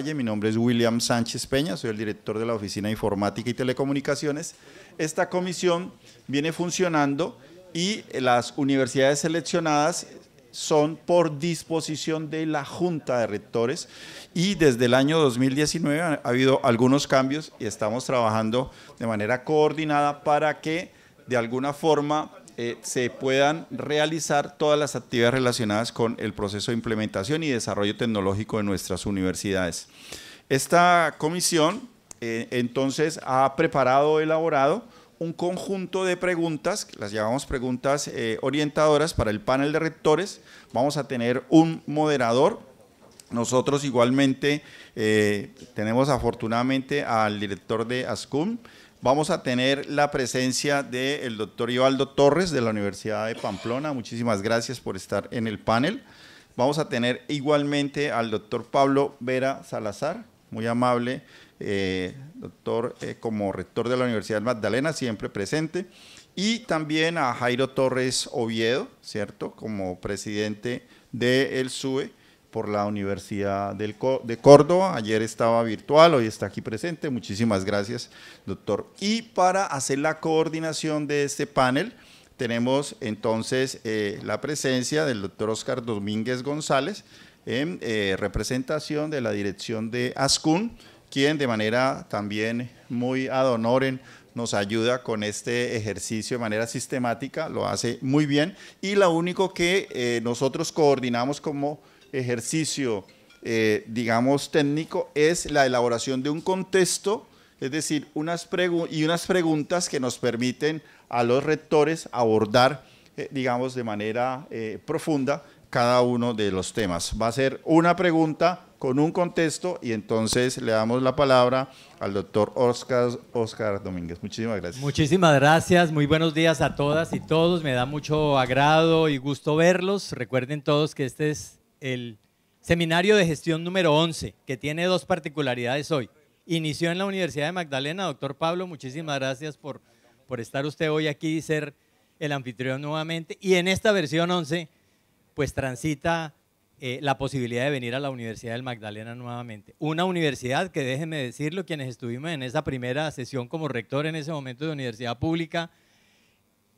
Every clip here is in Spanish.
Mi nombre es William Sánchez Peña, soy el director de la Oficina de Informática y Telecomunicaciones. Esta comisión viene funcionando y las universidades seleccionadas son por disposición de la Junta de Rectores y desde el año 2019 ha habido algunos cambios y estamos trabajando de manera coordinada para que de alguna forma eh, se puedan realizar todas las actividades relacionadas con el proceso de implementación y desarrollo tecnológico de nuestras universidades. Esta comisión eh, entonces ha preparado, elaborado un conjunto de preguntas, las llamamos preguntas eh, orientadoras para el panel de rectores. Vamos a tener un moderador. Nosotros igualmente tenemos afortunadamente al director de ASCUM, Vamos a tener la presencia del doctor Ivaldo Torres de la Universidad de Pamplona. Muchísimas gracias por estar en el panel. Vamos a tener igualmente al doctor Pablo Vera Salazar, muy amable, eh, doctor eh, como rector de la Universidad Magdalena, siempre presente. Y también a Jairo Torres Oviedo, ¿cierto? Como presidente del SUE por la Universidad de Córdoba. Ayer estaba virtual, hoy está aquí presente. Muchísimas gracias, doctor. Y para hacer la coordinación de este panel, tenemos entonces eh, la presencia del doctor Oscar Domínguez González en eh, representación de la dirección de ASCUN, quien de manera también muy ad honorem nos ayuda con este ejercicio de manera sistemática, lo hace muy bien y lo único que eh, nosotros coordinamos como ejercicio, eh, digamos, técnico es la elaboración de un contexto, es decir, unas y unas preguntas que nos permiten a los rectores abordar, eh, digamos, de manera eh, profunda cada uno de los temas. Va a ser una pregunta con un contexto y entonces le damos la palabra al doctor Oscar, Oscar Domínguez. Muchísimas gracias. Muchísimas gracias, muy buenos días a todas y todos. Me da mucho agrado y gusto verlos. Recuerden todos que este es el seminario de gestión número 11, que tiene dos particularidades hoy. Inició en la Universidad de Magdalena. Doctor Pablo, muchísimas gracias por, estar usted hoy aquí y ser el anfitrión nuevamente. Y en esta versión 11, pues transita eh, la posibilidad de venir a la Universidad del Magdalena nuevamente. Una universidad que, déjenme decirlo, quienes estuvimos en esa primera sesión como rector en ese momento de universidad pública,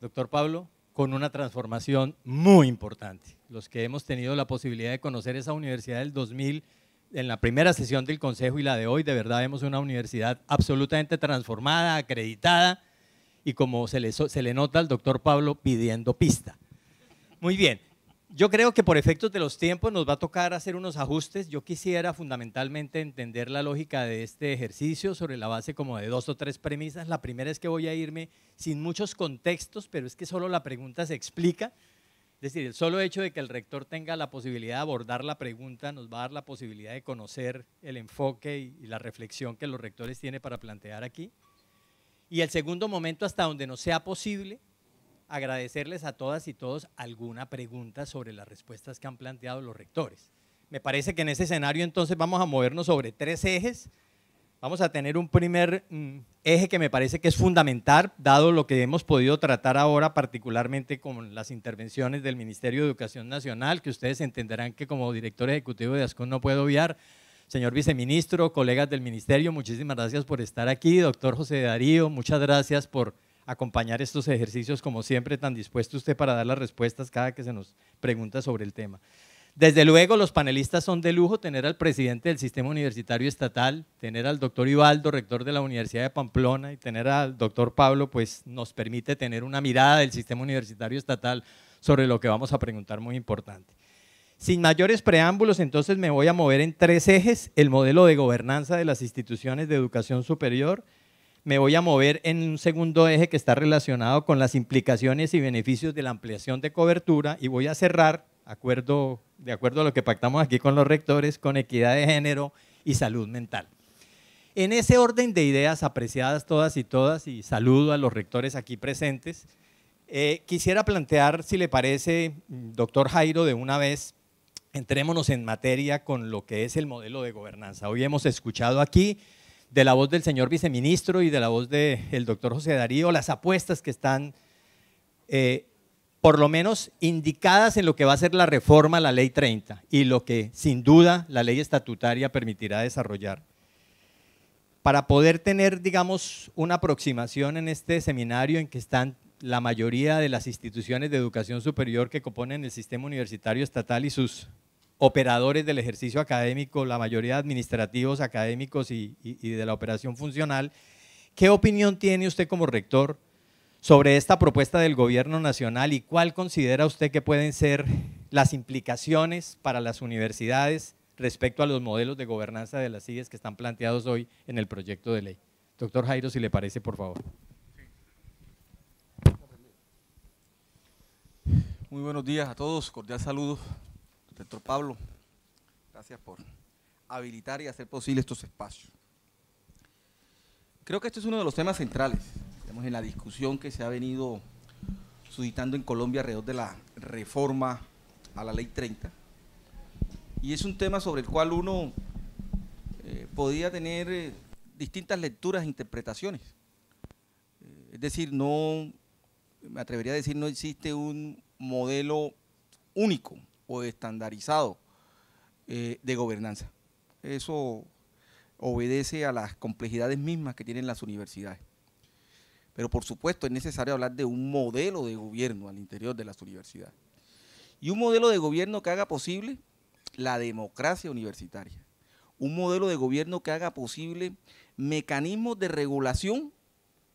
doctor Pablo, con una transformación muy importante. Los que hemos tenido la posibilidad de conocer esa universidad del 2000 en la primera sesión del Consejo y la de hoy, de verdad vemos una universidad absolutamente transformada, acreditada y como se le, se le nota al doctor Pablo pidiendo pista. Muy bien, yo creo que por efectos de los tiempos nos va a tocar hacer unos ajustes. Yo quisiera fundamentalmente entender la lógica de este ejercicio sobre la base como de dos o tres premisas. La primera es que voy a irme sin muchos contextos, pero es que solo la pregunta se explica. Es decir, el solo hecho de que el rector tenga la posibilidad de abordar la pregunta nos va a dar la posibilidad de conocer el enfoque y, la reflexión que los rectores tienen para plantear aquí. Y el segundo momento, hasta donde no sea posible, agradecerles a todas y todos alguna pregunta sobre las respuestas que han planteado los rectores. Me parece que en ese escenario entonces vamos a movernos sobre tres ejes. Vamos a tener un primer mm, eje que me parece que es fundamental, dado lo que hemos podido tratar ahora, particularmente con las intervenciones del Ministerio de Educación Nacional, que ustedes entenderán que como director ejecutivo de ASCON no puedo obviar. Señor viceministro, colegas del ministerio, muchísimas gracias por estar aquí. Doctor José Darío, muchas gracias por acompañar estos ejercicios, como siempre, tan dispuesto usted para dar las respuestas cada que se nos pregunta sobre el tema. Desde luego, los panelistas son de lujo, tener al presidente del Sistema Universitario Estatal, tener al doctor Ivaldo, rector de la Universidad de Pamplona, y tener al doctor Pablo, pues nos permite tener una mirada del Sistema Universitario Estatal sobre lo que vamos a preguntar muy importante. Sin mayores preámbulos, entonces me voy a mover en tres ejes, el modelo de gobernanza de las instituciones de educación superior, me voy a mover en un segundo eje que está relacionado con las implicaciones y beneficios de la ampliación de cobertura y voy a cerrar, acuerdo, de acuerdo a lo que pactamos aquí con los rectores, con equidad de género y salud mental. En ese orden de ideas, apreciadas todas y todas, y saludo a los rectores aquí presentes, eh, quisiera plantear, si le parece, doctor Jairo, de una vez, entrémonos en materia con lo que es el modelo de gobernanza. Hoy hemos escuchado aquí de la voz del señor viceministro y de la voz del doctor José Darío, las apuestas que están eh, por lo menos indicadas en lo que va a ser la reforma a la ley 30 y lo que sin duda la ley estatutaria permitirá desarrollar. Para poder tener, digamos, una aproximación en este seminario en que están la mayoría de las instituciones de educación superior que componen el sistema universitario estatal y sus operadores del ejercicio académico, la mayoría administrativos, académicos y, de la operación funcional. ¿Qué opinión tiene usted como rector sobre esta propuesta del gobierno nacional y cuál considera usted que pueden ser las implicaciones para las universidades respecto a los modelos de gobernanza de las CIES que están planteados hoy en el proyecto de ley. Doctor Jairo, si le parece, por favor. Muy buenos días a todos, cordial saludo Doctor Pablo, gracias por habilitar y hacer posible estos espacios. Creo que este es uno de los temas centrales Estamos en la discusión que se ha venido suscitando en Colombia alrededor de la reforma a la Ley 30. Y es un tema sobre el cual uno eh, podía tener eh, distintas lecturas e interpretaciones. Eh, es decir, no, me atrevería a decir, no existe un modelo único estandarizado eh, de gobernanza. Eso obedece a las complejidades mismas que tienen las universidades. Pero por supuesto es necesario hablar de un modelo de gobierno al interior de las universidades. Y un modelo de gobierno que haga posible la democracia universitaria. Un modelo de gobierno que haga posible mecanismos de regulación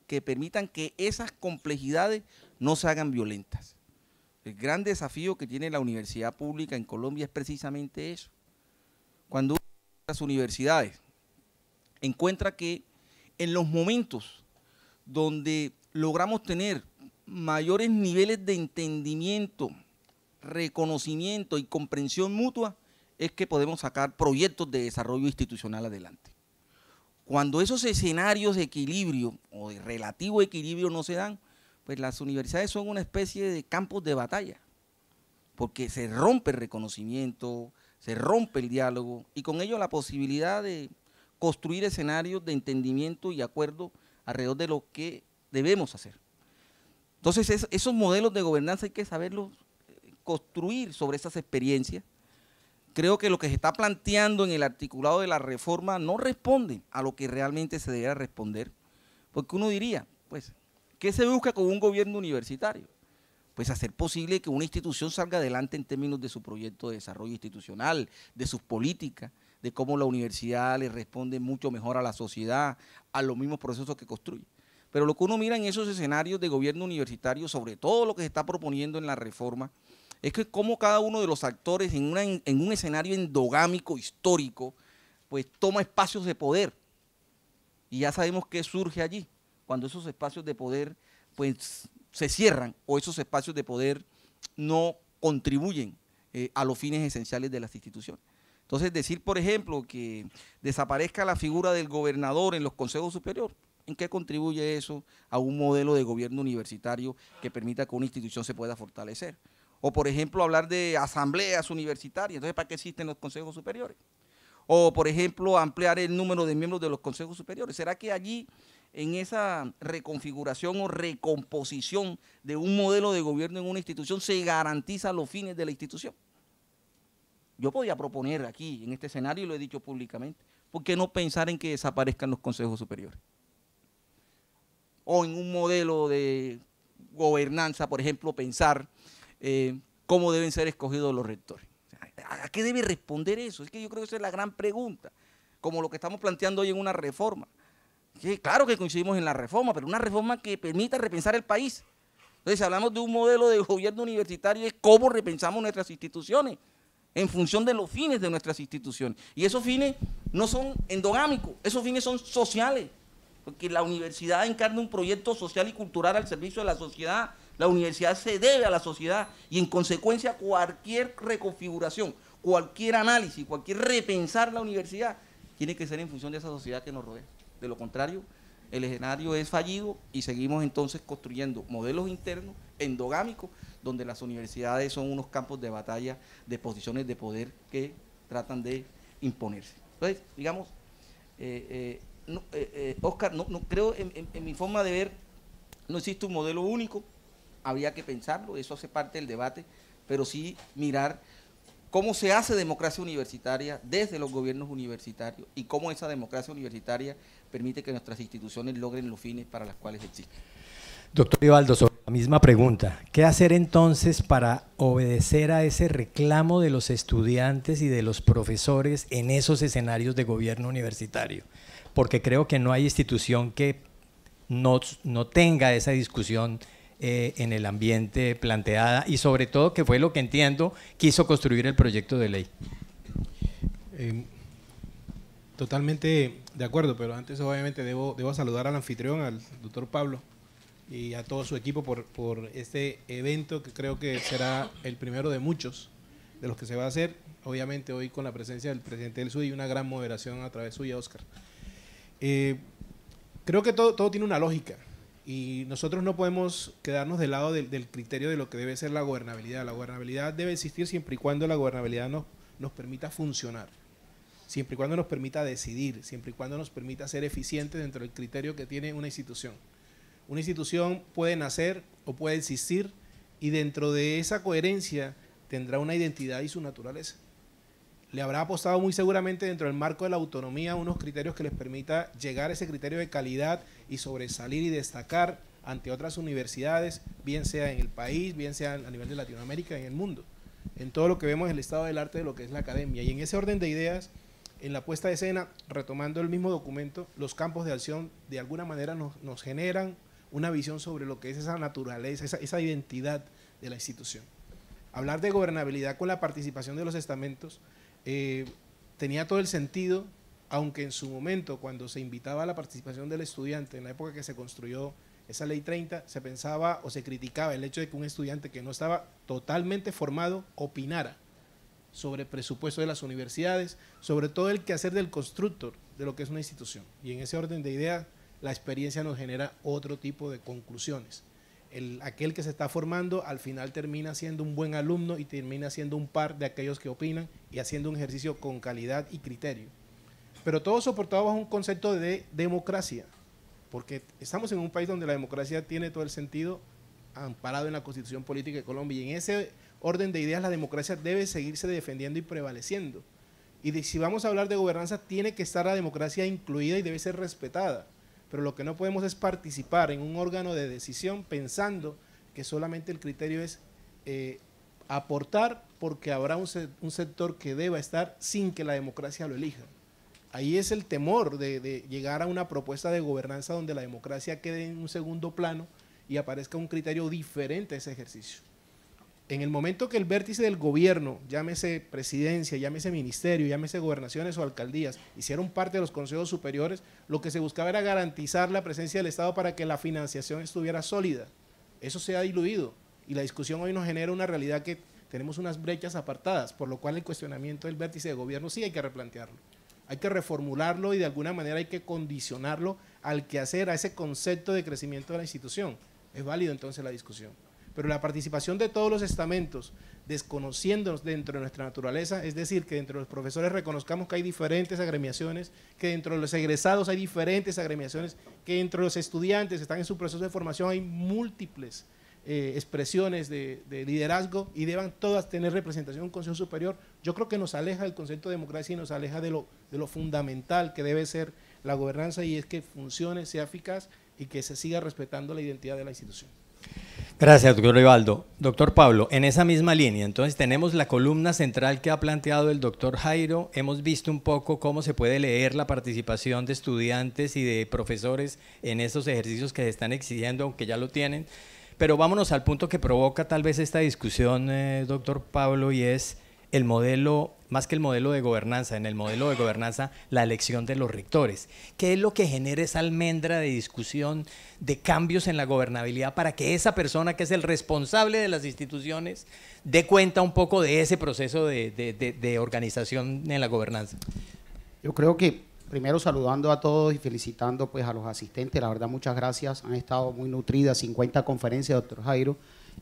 que permitan que esas complejidades no se hagan violentas. El gran desafío que tiene la universidad pública en Colombia es precisamente eso. Cuando las universidades encuentra que en los momentos donde logramos tener mayores niveles de entendimiento, reconocimiento y comprensión mutua, es que podemos sacar proyectos de desarrollo institucional adelante. Cuando esos escenarios de equilibrio o de relativo equilibrio no se dan, pues las universidades son una especie de campos de batalla, porque se rompe el reconocimiento, se rompe el diálogo y con ello la posibilidad de construir escenarios de entendimiento y acuerdo alrededor de lo que debemos hacer. Entonces esos modelos de gobernanza hay que saberlos eh, construir sobre esas experiencias. Creo que lo que se está planteando en el articulado de la reforma no responde a lo que realmente se debería responder, porque uno diría, pues ¿Qué se busca con un gobierno universitario? Pues hacer posible que una institución salga adelante en términos de su proyecto de desarrollo institucional, de sus políticas, de cómo la universidad le responde mucho mejor a la sociedad, a los mismos procesos que construye. Pero lo que uno mira en esos escenarios de gobierno universitario, sobre todo lo que se está proponiendo en la reforma, es que cómo cada uno de los actores en, en un escenario endogámico histórico, pues toma espacios de poder. Y ya sabemos qué surge allí cuando esos espacios de poder pues se cierran o esos espacios de poder no contribuyen eh, a los fines esenciales de las instituciones. Entonces, decir, por ejemplo, que desaparezca la figura del gobernador en los consejos superiores, ¿en qué contribuye eso a un modelo de gobierno universitario que permita que una institución se pueda fortalecer? O, por ejemplo, hablar de asambleas universitarias, entonces, ¿para qué existen los consejos superiores? O, por ejemplo, ampliar el número de miembros de los consejos superiores. ¿Será que allí en esa reconfiguración o recomposición de un modelo de gobierno en una institución se garantiza los fines de la institución. Yo podía proponer aquí, en este escenario, y lo he dicho públicamente, ¿por qué no pensar en que desaparezcan los consejos superiores? O en un modelo de gobernanza, por ejemplo, pensar eh, cómo deben ser escogidos los rectores. ¿A qué debe responder eso? Es que yo creo que esa es la gran pregunta, como lo que estamos planteando hoy en una reforma claro que coincidimos en la reforma, pero una reforma que permita repensar el país. Entonces, hablamos de un modelo de gobierno universitario, es cómo repensamos nuestras instituciones en función de los fines de nuestras instituciones. Y esos fines no son endogámicos, esos fines son sociales, porque la universidad encarna un proyecto social y cultural al servicio de la sociedad, la universidad se debe a la sociedad y en consecuencia cualquier reconfiguración, cualquier análisis, cualquier repensar la universidad tiene que ser en función de esa sociedad que nos rodea. De lo contrario, el escenario es fallido y seguimos entonces construyendo modelos internos, endogámicos, donde las universidades son unos campos de batalla de posiciones de poder que tratan de imponerse. Entonces, digamos, eh, eh, eh, Oscar, no, creo en, en mi forma de ver, no existe un modelo único, habría que pensarlo, eso hace parte del debate, pero sí mirar cómo se hace democracia universitaria desde los gobiernos universitarios y cómo esa democracia universitaria permite que nuestras instituciones logren los fines para los cuales existen. Doctor Ibaldo, sobre la misma pregunta, ¿qué hacer entonces para obedecer a ese reclamo de los estudiantes y de los profesores en esos escenarios de gobierno universitario? Porque creo que no hay institución que no, no tenga esa discusión eh, en el ambiente planteada y sobre todo que fue lo que entiendo quiso construir el proyecto de ley. Em, totalmente de acuerdo, pero antes obviamente debo, debo saludar al anfitrión, al doctor Pablo, y a todo su equipo por, este evento que creo que será el primero de muchos de los que se va a hacer, obviamente hoy con la presencia del presidente del SUD y una gran moderación a través suya, Oscar. Eh, creo que todo, todo tiene una lógica y nosotros no podemos quedarnos del lado del, criterio de lo que debe ser la gobernabilidad. La gobernabilidad debe existir siempre y cuando la gobernabilidad nos permita funcionar, siempre y cuando nos permita decidir, siempre y cuando nos permita ser eficientes dentro del criterio que tiene una institución. Una institución puede nacer o puede existir y dentro de esa coherencia tendrá una identidad y su naturaleza le habrá apostado muy seguramente dentro del marco de la autonomía unos criterios que les permita llegar a ese criterio de calidad y sobresalir y destacar ante otras universidades, bien sea en el país, bien sea a nivel de Latinoamérica, en el mundo, en todo lo que vemos en el estado del arte de lo que es la academia. Y en ese orden de ideas, en la puesta de escena, retomando el mismo documento, los campos de acción de alguna manera nos, generan una visión sobre lo que es esa naturaleza, esa, esa identidad de la institución. Hablar de gobernabilidad con la participación de los estamentos eh, tenía todo el sentido, aunque en su momento, cuando se invitaba a la participación del estudiante, en la época que se construyó esa ley 30, se pensaba o se criticaba el hecho de que un estudiante que no estaba totalmente formado opinara sobre el presupuesto de las universidades, sobre todo el quehacer del constructor de lo que es una institución. Y en ese orden de ideas, la experiencia nos genera otro tipo de conclusiones aquel que se está formando al final termina siendo un buen alumno y termina siendo un par de aquellos que opinan y haciendo un ejercicio con calidad y criterio. Pero todo soportado bajo un concepto de democracia, porque estamos en un país donde la democracia tiene todo el sentido amparado en la Constitución Política de Colombia y en ese orden de ideas la democracia debe seguirse defendiendo y prevaleciendo. Y si vamos a hablar de gobernanza, tiene que estar la democracia incluida y debe ser respetada pero lo que no podemos es participar en un órgano de decisión pensando que solamente el criterio es eh, aportar porque habrá un, sector que deba estar sin que la democracia lo elija. Ahí es el temor de llegar a una propuesta de gobernanza donde la democracia quede en un segundo plano y aparezca un criterio diferente a ese ejercicio en el momento que el vértice del gobierno, llámese presidencia, llámese ministerio, llámese gobernaciones o alcaldías, hicieron parte de los consejos superiores, lo que se buscaba era garantizar la presencia del Estado para que la financiación estuviera sólida. Eso se ha diluido y la discusión hoy nos genera una realidad que tenemos unas brechas apartadas, por lo cual el cuestionamiento del vértice de gobierno sí hay que replantearlo. Hay que reformularlo y de alguna manera hay que condicionarlo al quehacer, a ese concepto de crecimiento de la institución. Es válido entonces la discusión. Pero la participación de todos los estamentos, desconociéndonos dentro de nuestra naturaleza, es decir, que dentro de los profesores reconozcamos que hay diferentes agremiaciones, que dentro de los egresados hay diferentes agremiaciones, que entre los estudiantes que están en su proceso de formación hay múltiples eh, expresiones de, liderazgo y deban todas tener representación en un Consejo Superior, yo creo que nos aleja del concepto de democracia y nos aleja de lo fundamental que debe ser la gobernanza y es que funcione, sea eficaz y que se siga respetando la identidad de la institución. Gracias, doctor Rivaldo. Doctor Pablo, en esa misma línea, entonces tenemos la columna central que ha planteado el doctor Jairo. Hemos visto un poco cómo se puede leer la participación de estudiantes y de profesores en esos ejercicios que se están exigiendo, aunque ya lo tienen. Pero vámonos al punto que provoca tal vez esta discusión, eh, doctor Pablo, y es el modelo más que el modelo de gobernanza, en el modelo de gobernanza la elección de los rectores. ¿Qué es lo que genera esa almendra de discusión, de cambios en la gobernabilidad para que esa persona que es el responsable de las instituciones dé cuenta un poco de ese proceso de, organización en la gobernanza? Yo creo que primero saludando a todos y felicitando pues a los asistentes, la verdad muchas gracias, han estado muy nutridas, 50 conferencias, doctor Jairo.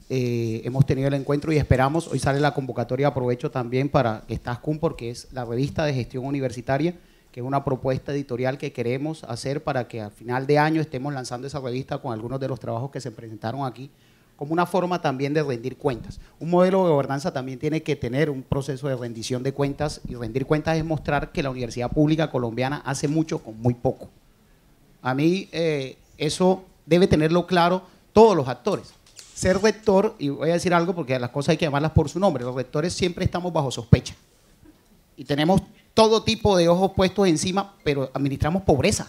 Eh, hemos tenido el encuentro y esperamos, hoy sale la convocatoria, aprovecho también para que estás CUM, porque es la revista de gestión universitaria, que es una propuesta editorial que queremos hacer para que al final de año estemos lanzando esa revista con algunos de los trabajos que se presentaron aquí, como una forma también de rendir cuentas. Un modelo de gobernanza también tiene que tener un proceso de rendición de cuentas y rendir cuentas es mostrar que la universidad pública colombiana hace mucho con muy poco. A mí eh, eso debe tenerlo claro todos los actores ser rector, y voy a decir algo porque las cosas hay que llamarlas por su nombre, los rectores siempre estamos bajo sospecha. Y tenemos todo tipo de ojos puestos encima, pero administramos pobreza,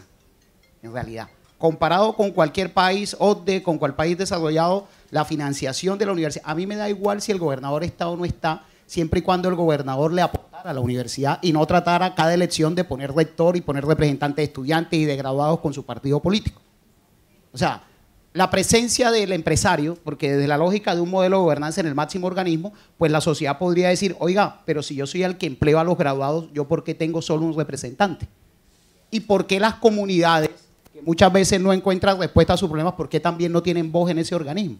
en realidad. Comparado con cualquier país OCDE, con cualquier país desarrollado, la financiación de la universidad, a mí me da igual si el gobernador está o no está, siempre y cuando el gobernador le aportara a la universidad y no tratara cada elección de poner rector y poner representantes de estudiantes y de graduados con su partido político. O sea, la presencia del empresario, porque desde la lógica de un modelo de gobernanza en el máximo organismo, pues la sociedad podría decir, oiga, pero si yo soy el que empleo a los graduados, ¿yo por qué tengo solo un representante? ¿Y por qué las comunidades, que muchas veces no encuentran respuesta a sus problemas, por qué también no tienen voz en ese organismo?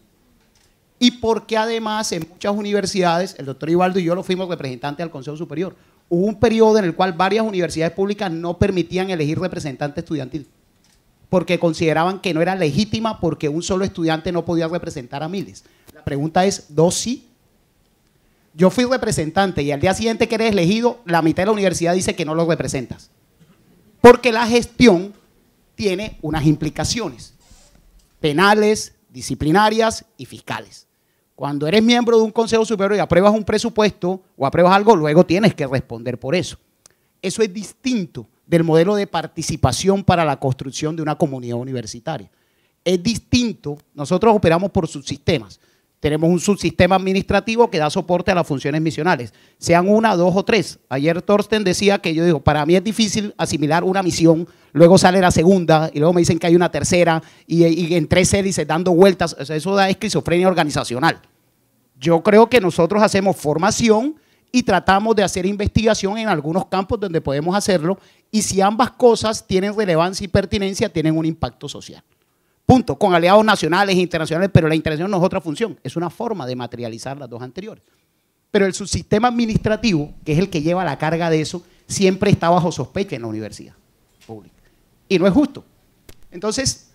Y por qué además en muchas universidades, el doctor Ibaldo y yo lo fuimos representantes al Consejo Superior, hubo un periodo en el cual varias universidades públicas no permitían elegir representante estudiantil porque consideraban que no era legítima porque un solo estudiante no podía representar a miles. La pregunta es, ¿dos sí? Yo fui representante y al día siguiente que eres elegido, la mitad de la universidad dice que no lo representas. Porque la gestión tiene unas implicaciones penales, disciplinarias y fiscales. Cuando eres miembro de un Consejo Superior y apruebas un presupuesto o apruebas algo, luego tienes que responder por eso. Eso es distinto del modelo de participación para la construcción de una comunidad universitaria. Es distinto, nosotros operamos por subsistemas. Tenemos un subsistema administrativo que da soporte a las funciones misionales, sean una, dos o tres. Ayer Thorsten decía que yo digo, para mí es difícil asimilar una misión, luego sale la segunda y luego me dicen que hay una tercera y, en tres hélices dando vueltas. eso da esquizofrenia organizacional. Yo creo que nosotros hacemos formación y tratamos de hacer investigación en algunos campos donde podemos hacerlo y si ambas cosas tienen relevancia y pertinencia, tienen un impacto social. Punto, con aliados nacionales e internacionales, pero la interacción no es otra función, es una forma de materializar las dos anteriores. Pero el subsistema administrativo, que es el que lleva la carga de eso, siempre está bajo sospecha en la universidad pública. Y no es justo. Entonces,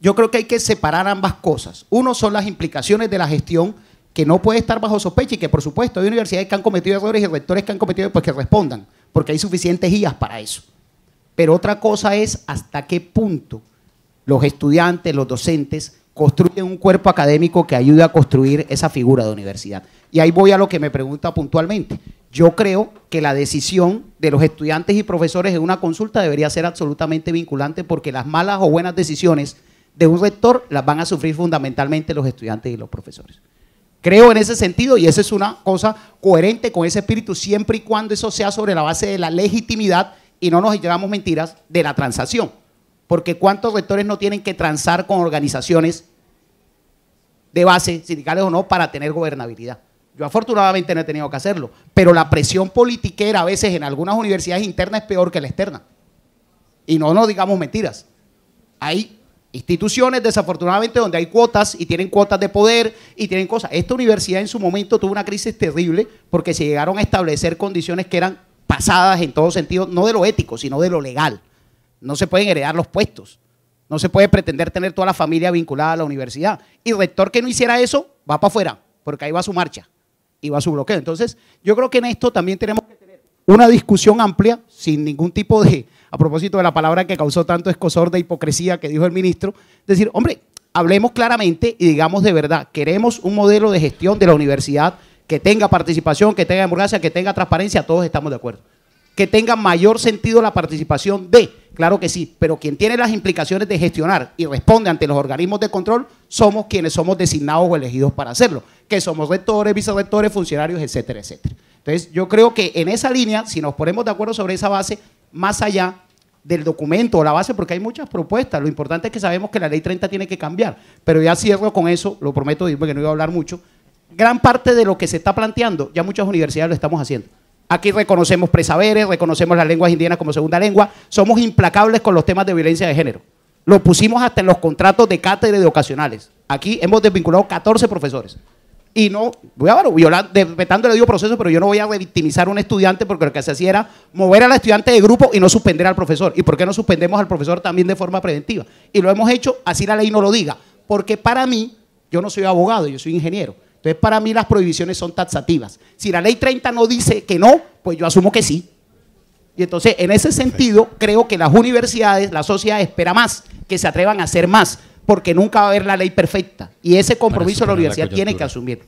yo creo que hay que separar ambas cosas. Uno son las implicaciones de la gestión que no puede estar bajo sospecha y que, por supuesto, hay universidades que han cometido errores y rectores que han cometido, pues que respondan, porque hay suficientes guías para eso. Pero otra cosa es hasta qué punto los estudiantes, los docentes, construyen un cuerpo académico que ayude a construir esa figura de universidad. Y ahí voy a lo que me pregunta puntualmente. Yo creo que la decisión de los estudiantes y profesores en una consulta debería ser absolutamente vinculante porque las malas o buenas decisiones de un rector las van a sufrir fundamentalmente los estudiantes y los profesores. Creo en ese sentido y esa es una cosa coherente con ese espíritu siempre y cuando eso sea sobre la base de la legitimidad y no nos llevamos mentiras de la transacción. Porque cuántos rectores no tienen que transar con organizaciones de base, sindicales o no, para tener gobernabilidad. Yo afortunadamente no he tenido que hacerlo, pero la presión politiquera a veces en algunas universidades internas es peor que la externa. Y no nos digamos mentiras. Hay instituciones, desafortunadamente, donde hay cuotas y tienen cuotas de poder y tienen cosas. Esta universidad en su momento tuvo una crisis terrible porque se llegaron a establecer condiciones que eran pasadas en todo sentido, no de lo ético, sino de lo legal. No se pueden heredar los puestos. No se puede pretender tener toda la familia vinculada a la universidad. Y rector que no hiciera eso va para afuera, porque ahí va su marcha y va su bloqueo. Entonces, yo creo que en esto también tenemos que una discusión amplia, sin ningún tipo de, a propósito de la palabra que causó tanto escosor de hipocresía que dijo el ministro, decir, hombre, hablemos claramente y digamos de verdad, queremos un modelo de gestión de la universidad que tenga participación, que tenga democracia, que tenga transparencia, todos estamos de acuerdo. Que tenga mayor sentido la participación de, claro que sí, pero quien tiene las implicaciones de gestionar y responde ante los organismos de control somos quienes somos designados o elegidos para hacerlo, que somos rectores, vicerectores, funcionarios, etcétera, etcétera. Entonces, yo creo que en esa línea, si nos ponemos de acuerdo sobre esa base, más allá del documento o la base, porque hay muchas propuestas, lo importante es que sabemos que la ley 30 tiene que cambiar, pero ya cierro con eso, lo prometo, que no iba a hablar mucho, gran parte de lo que se está planteando, ya muchas universidades lo estamos haciendo. Aquí reconocemos presaberes, reconocemos las lenguas indígenas como segunda lengua, somos implacables con los temas de violencia de género. Lo pusimos hasta en los contratos de cátedra de ocasionales. Aquí hemos desvinculado 14 profesores y no, bueno, violando, respetando el debido proceso, pero yo no voy a victimizar a un estudiante porque lo que se hacía era mover al estudiante de grupo y no suspender al profesor. ¿Y por qué no suspendemos al profesor también de forma preventiva? Y lo hemos hecho, así la ley no lo diga, porque para mí, yo no soy abogado, yo soy ingeniero. Entonces, para mí las prohibiciones son taxativas. Si la ley 30 no dice que no, pues yo asumo que sí. Y entonces, en ese sentido, creo que las universidades, la sociedad espera más, que se atrevan a hacer más porque nunca va a haber la ley perfecta. Y ese compromiso la universidad tiene que asumir.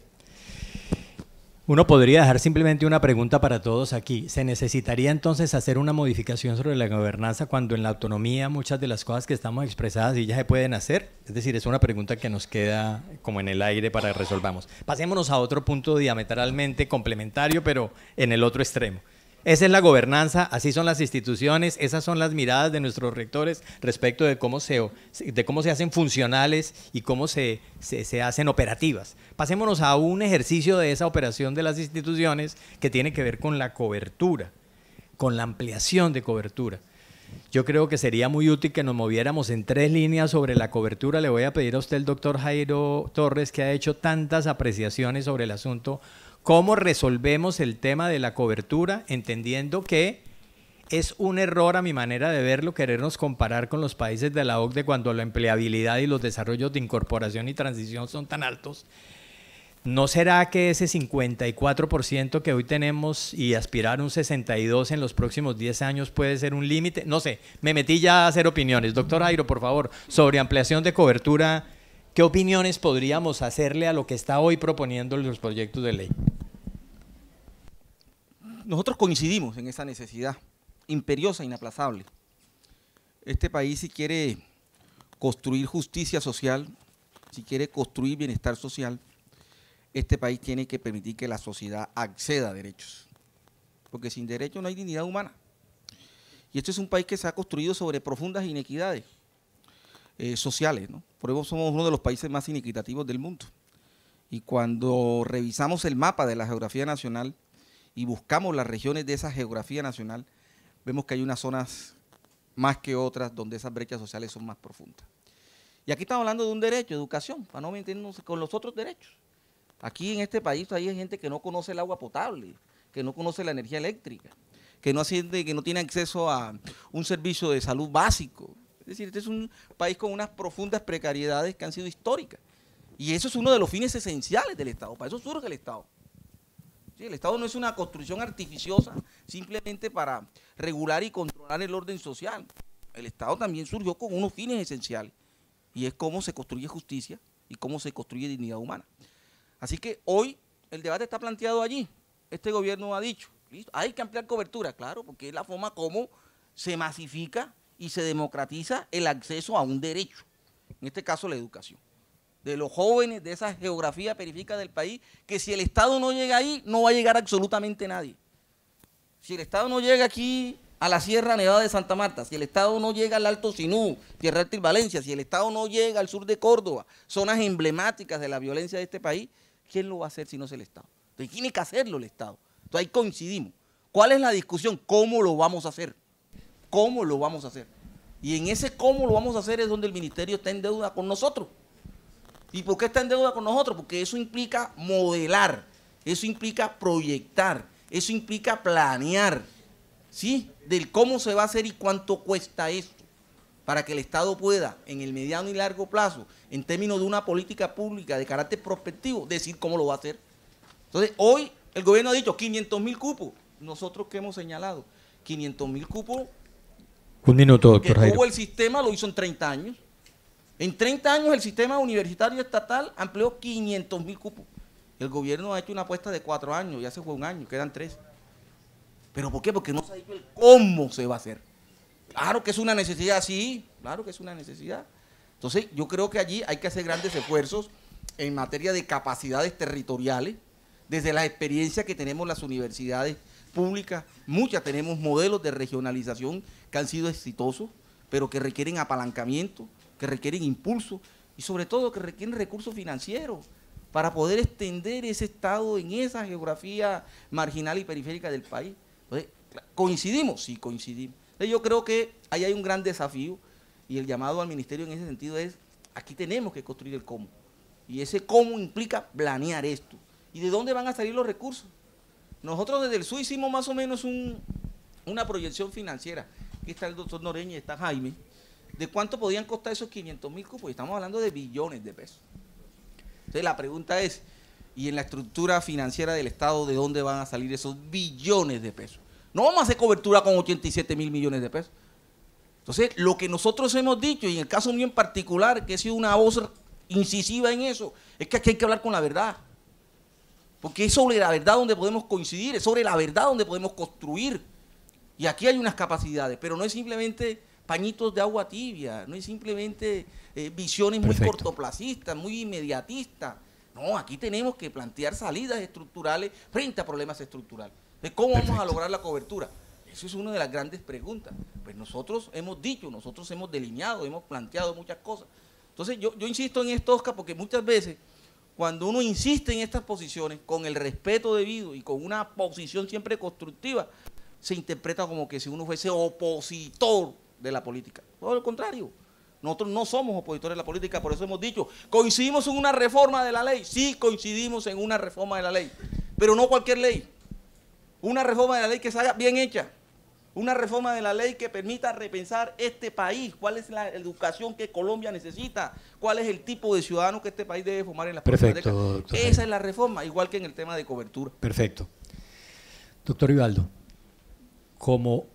Uno podría dejar simplemente una pregunta para todos aquí. ¿Se necesitaría entonces hacer una modificación sobre la gobernanza cuando en la autonomía muchas de las cosas que estamos expresadas y ya se pueden hacer? Es decir, es una pregunta que nos queda como en el aire para que resolvamos. Pasémonos a otro punto diametralmente complementario, pero en el otro extremo. Esa es la gobernanza, así son las instituciones, esas son las miradas de nuestros rectores respecto de cómo se, de cómo se hacen funcionales y cómo se, se, se hacen operativas. Pasémonos a un ejercicio de esa operación de las instituciones que tiene que ver con la cobertura, con la ampliación de cobertura. Yo creo que sería muy útil que nos moviéramos en tres líneas sobre la cobertura. Le voy a pedir a usted, el doctor Jairo Torres, que ha hecho tantas apreciaciones sobre el asunto, ¿Cómo resolvemos el tema de la cobertura? Entendiendo que es un error a mi manera de verlo querernos comparar con los países de la OCDE cuando la empleabilidad y los desarrollos de incorporación y transición son tan altos. ¿No será que ese 54% que hoy tenemos y aspirar un 62% en los próximos 10 años puede ser un límite? No sé, me metí ya a hacer opiniones. Doctor Airo, por favor, sobre ampliación de cobertura, ¿qué opiniones podríamos hacerle a lo que está hoy proponiendo los proyectos de ley? nosotros coincidimos en esa necesidad imperiosa, inaplazable. Este país si quiere construir justicia social, si quiere construir bienestar social, este país tiene que permitir que la sociedad acceda a derechos. Porque sin derechos no hay dignidad humana. Y este es un país que se ha construido sobre profundas inequidades eh, sociales. Por eso somos uno de los países más inequitativos del mundo. Y cuando revisamos el mapa de la geografía nacional, y buscamos las regiones de esa geografía nacional, vemos que hay unas zonas más que otras donde esas brechas sociales son más profundas. Y aquí estamos hablando de un derecho, educación, para no meternos con los otros derechos. Aquí en este país hay gente que no conoce el agua potable, que no conoce la energía eléctrica, que no, que no tiene acceso a un servicio de salud básico. Es decir, este es un país con unas profundas precariedades que han sido históricas. Y eso es uno de los fines esenciales del Estado, para eso surge el Estado. El Estado no es una construcción artificiosa simplemente para regular y controlar el orden social. El Estado también surgió con unos fines esenciales y es cómo se construye justicia y cómo se construye dignidad humana. Así que hoy el debate está planteado allí. Este gobierno ha dicho, hay que ampliar cobertura, claro, porque es la forma como se masifica y se democratiza el acceso a un derecho, en este caso la educación de los jóvenes, de esa geografía periférica del país, que si el Estado no llega ahí, no va a llegar absolutamente nadie. Si el Estado no llega aquí a la Sierra Nevada de Santa Marta, si el Estado no llega al Alto Sinú, Tierra Alta y Valencia, si el Estado no llega al sur de Córdoba, zonas emblemáticas de la violencia de este país, ¿quién lo va a hacer si no es el Estado? Entonces tiene que hacerlo el Estado. Entonces ahí coincidimos. ¿Cuál es la discusión? ¿Cómo lo vamos a hacer? ¿Cómo lo vamos a hacer? Y en ese cómo lo vamos a hacer es donde el ministerio está en deuda con nosotros. ¿Y por qué está en deuda con nosotros? Porque eso implica modelar, eso implica proyectar, eso implica planear, ¿sí? Del cómo se va a hacer y cuánto cuesta esto, para que el Estado pueda, en el mediano y largo plazo, en términos de una política pública de carácter prospectivo, decir cómo lo va a hacer. Entonces, hoy el gobierno ha dicho 500 mil cupos, nosotros que hemos señalado, 500 mil cupos. Un minuto, doctor. Jairo. Hubo el sistema, lo hizo en 30 años. En 30 años el sistema universitario estatal amplió 500 mil cupos. El gobierno ha hecho una apuesta de cuatro años, ya se fue un año, quedan tres. ¿Pero por qué? Porque no se ha dicho el cómo se va a hacer. Claro que es una necesidad, sí, claro que es una necesidad. Entonces, yo creo que allí hay que hacer grandes esfuerzos en materia de capacidades territoriales, desde la experiencia que tenemos las universidades públicas, muchas tenemos modelos de regionalización que han sido exitosos, pero que requieren apalancamiento, que requieren impulso y sobre todo que requieren recursos financieros para poder extender ese Estado en esa geografía marginal y periférica del país. Entonces, ¿coincidimos? Sí, coincidimos. yo creo que ahí hay un gran desafío y el llamado al ministerio en ese sentido es, aquí tenemos que construir el cómo. Y ese cómo implica planear esto. ¿Y de dónde van a salir los recursos? Nosotros desde el su hicimos más o menos una proyección financiera. Aquí está el doctor Noreña, está Jaime. ¿De cuánto podían costar esos 500 mil cupos? estamos hablando de billones de pesos. Entonces la pregunta es, ¿y en la estructura financiera del Estado de dónde van a salir esos billones de pesos? No vamos a hacer cobertura con 87 mil millones de pesos. Entonces, lo que nosotros hemos dicho, y en el caso mío en particular, que he sido una voz incisiva en eso, es que aquí hay que hablar con la verdad. Porque es sobre la verdad donde podemos coincidir, es sobre la verdad donde podemos construir. Y aquí hay unas capacidades, pero no es simplemente pañitos de agua tibia, no es simplemente eh, visiones muy cortoplacistas, muy inmediatistas. No, aquí tenemos que plantear salidas estructurales frente a problemas estructurales. ¿De cómo vamos a lograr la cobertura? Eso es una de las grandes preguntas. Pues nosotros hemos dicho, nosotros hemos delineado, hemos planteado muchas cosas. Entonces yo insisto en esto, Oscar, porque muchas veces cuando uno insiste en estas posiciones con el respeto debido y con una posición siempre constructiva, se interpreta como que si uno fuese opositor de la política. todo lo contrario, nosotros no somos opositores de la política, por eso hemos dicho, coincidimos en una reforma de la ley. Sí, coincidimos en una reforma de la ley, pero no cualquier ley. Una reforma de la ley que salga bien hecha. Una reforma de la ley que permita repensar este país, cuál es la educación que Colombia necesita, cuál es el tipo de ciudadano que este país debe formar en las Perfecto, Esa es la reforma, igual que en el tema de cobertura. Perfecto. Doctor Ibaldo, como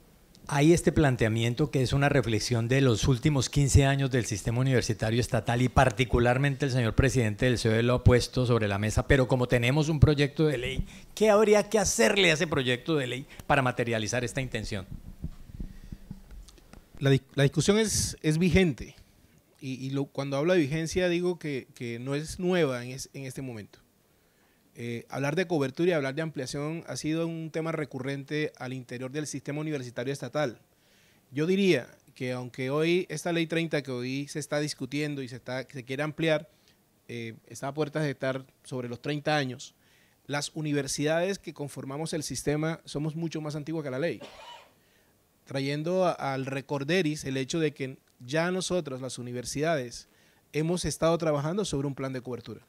hay este planteamiento que es una reflexión de los últimos 15 años del sistema universitario estatal y particularmente el señor presidente del CEO lo ha puesto sobre la mesa, pero como tenemos un proyecto de ley, ¿qué habría que hacerle a ese proyecto de ley para materializar esta intención? La, discusión es, vigente y, lo, cuando hablo de vigencia digo que, no es nueva en este momento. Eh, hablar de cobertura y hablar de ampliación ha sido un tema recurrente al interior del sistema universitario estatal. Yo diría que aunque hoy esta ley 30 que hoy se está discutiendo y se, está, se quiere ampliar, eh, está a puertas de estar sobre los 30 años, las universidades que conformamos el sistema somos mucho más antiguas que la ley. Trayendo al recorderis el hecho de que ya nosotros, las universidades, hemos estado trabajando sobre un plan de cobertura.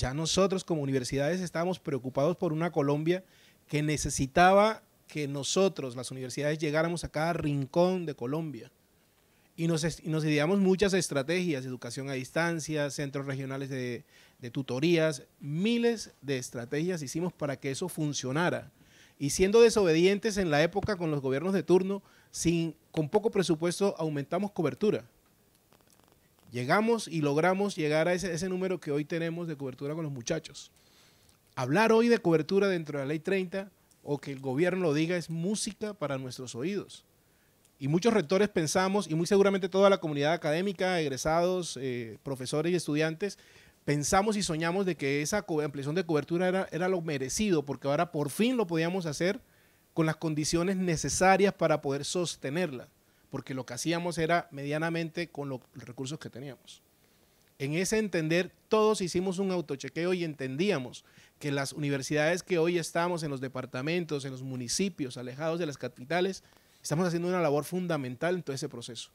Ya nosotros como universidades estábamos preocupados por una Colombia que necesitaba que nosotros, las universidades, llegáramos a cada rincón de Colombia. Y nos, ideamos muchas estrategias, educación a distancia, centros regionales de, de tutorías, miles de estrategias hicimos para que eso funcionara. Y siendo desobedientes en la época con los gobiernos de turno, sin, con poco presupuesto aumentamos cobertura. Llegamos y logramos llegar a ese, número que hoy tenemos de cobertura con los muchachos. Hablar hoy de cobertura dentro de la ley 30 o que el gobierno lo diga es música para nuestros oídos. Y muchos rectores pensamos, y muy seguramente toda la comunidad académica, egresados, eh, profesores y estudiantes, pensamos y soñamos de que esa ampliación de cobertura era lo merecido, porque ahora por fin lo podíamos hacer con las condiciones necesarias para poder sostenerla porque lo que hacíamos era medianamente con los recursos que teníamos. En ese entender, todos hicimos un autochequeo y entendíamos que las universidades que hoy estamos en los departamentos, en los municipios, alejados de las capitales, estamos haciendo una labor fundamental en todo ese proceso.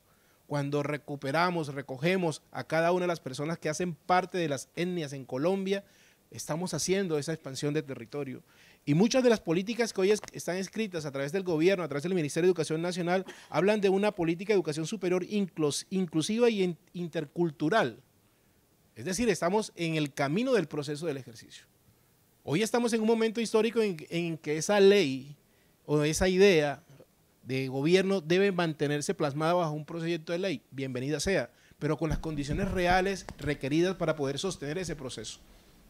Cuando recuperamos, recogemos a cada una de las personas que hacen parte de las etnias en Colombia, estamos haciendo esa expansión de territorio. Y muchas de las políticas que hoy están escritas a través del gobierno, a través del Ministerio de Educación Nacional, hablan de una política de educación superior inclusiva y intercultural. Es decir, estamos en el camino del proceso del ejercicio. Hoy estamos en un momento histórico en, en que esa ley o esa idea de gobierno debe mantenerse plasmada bajo un proyecto de ley, bienvenida sea, pero con las condiciones reales requeridas para poder sostener ese proceso.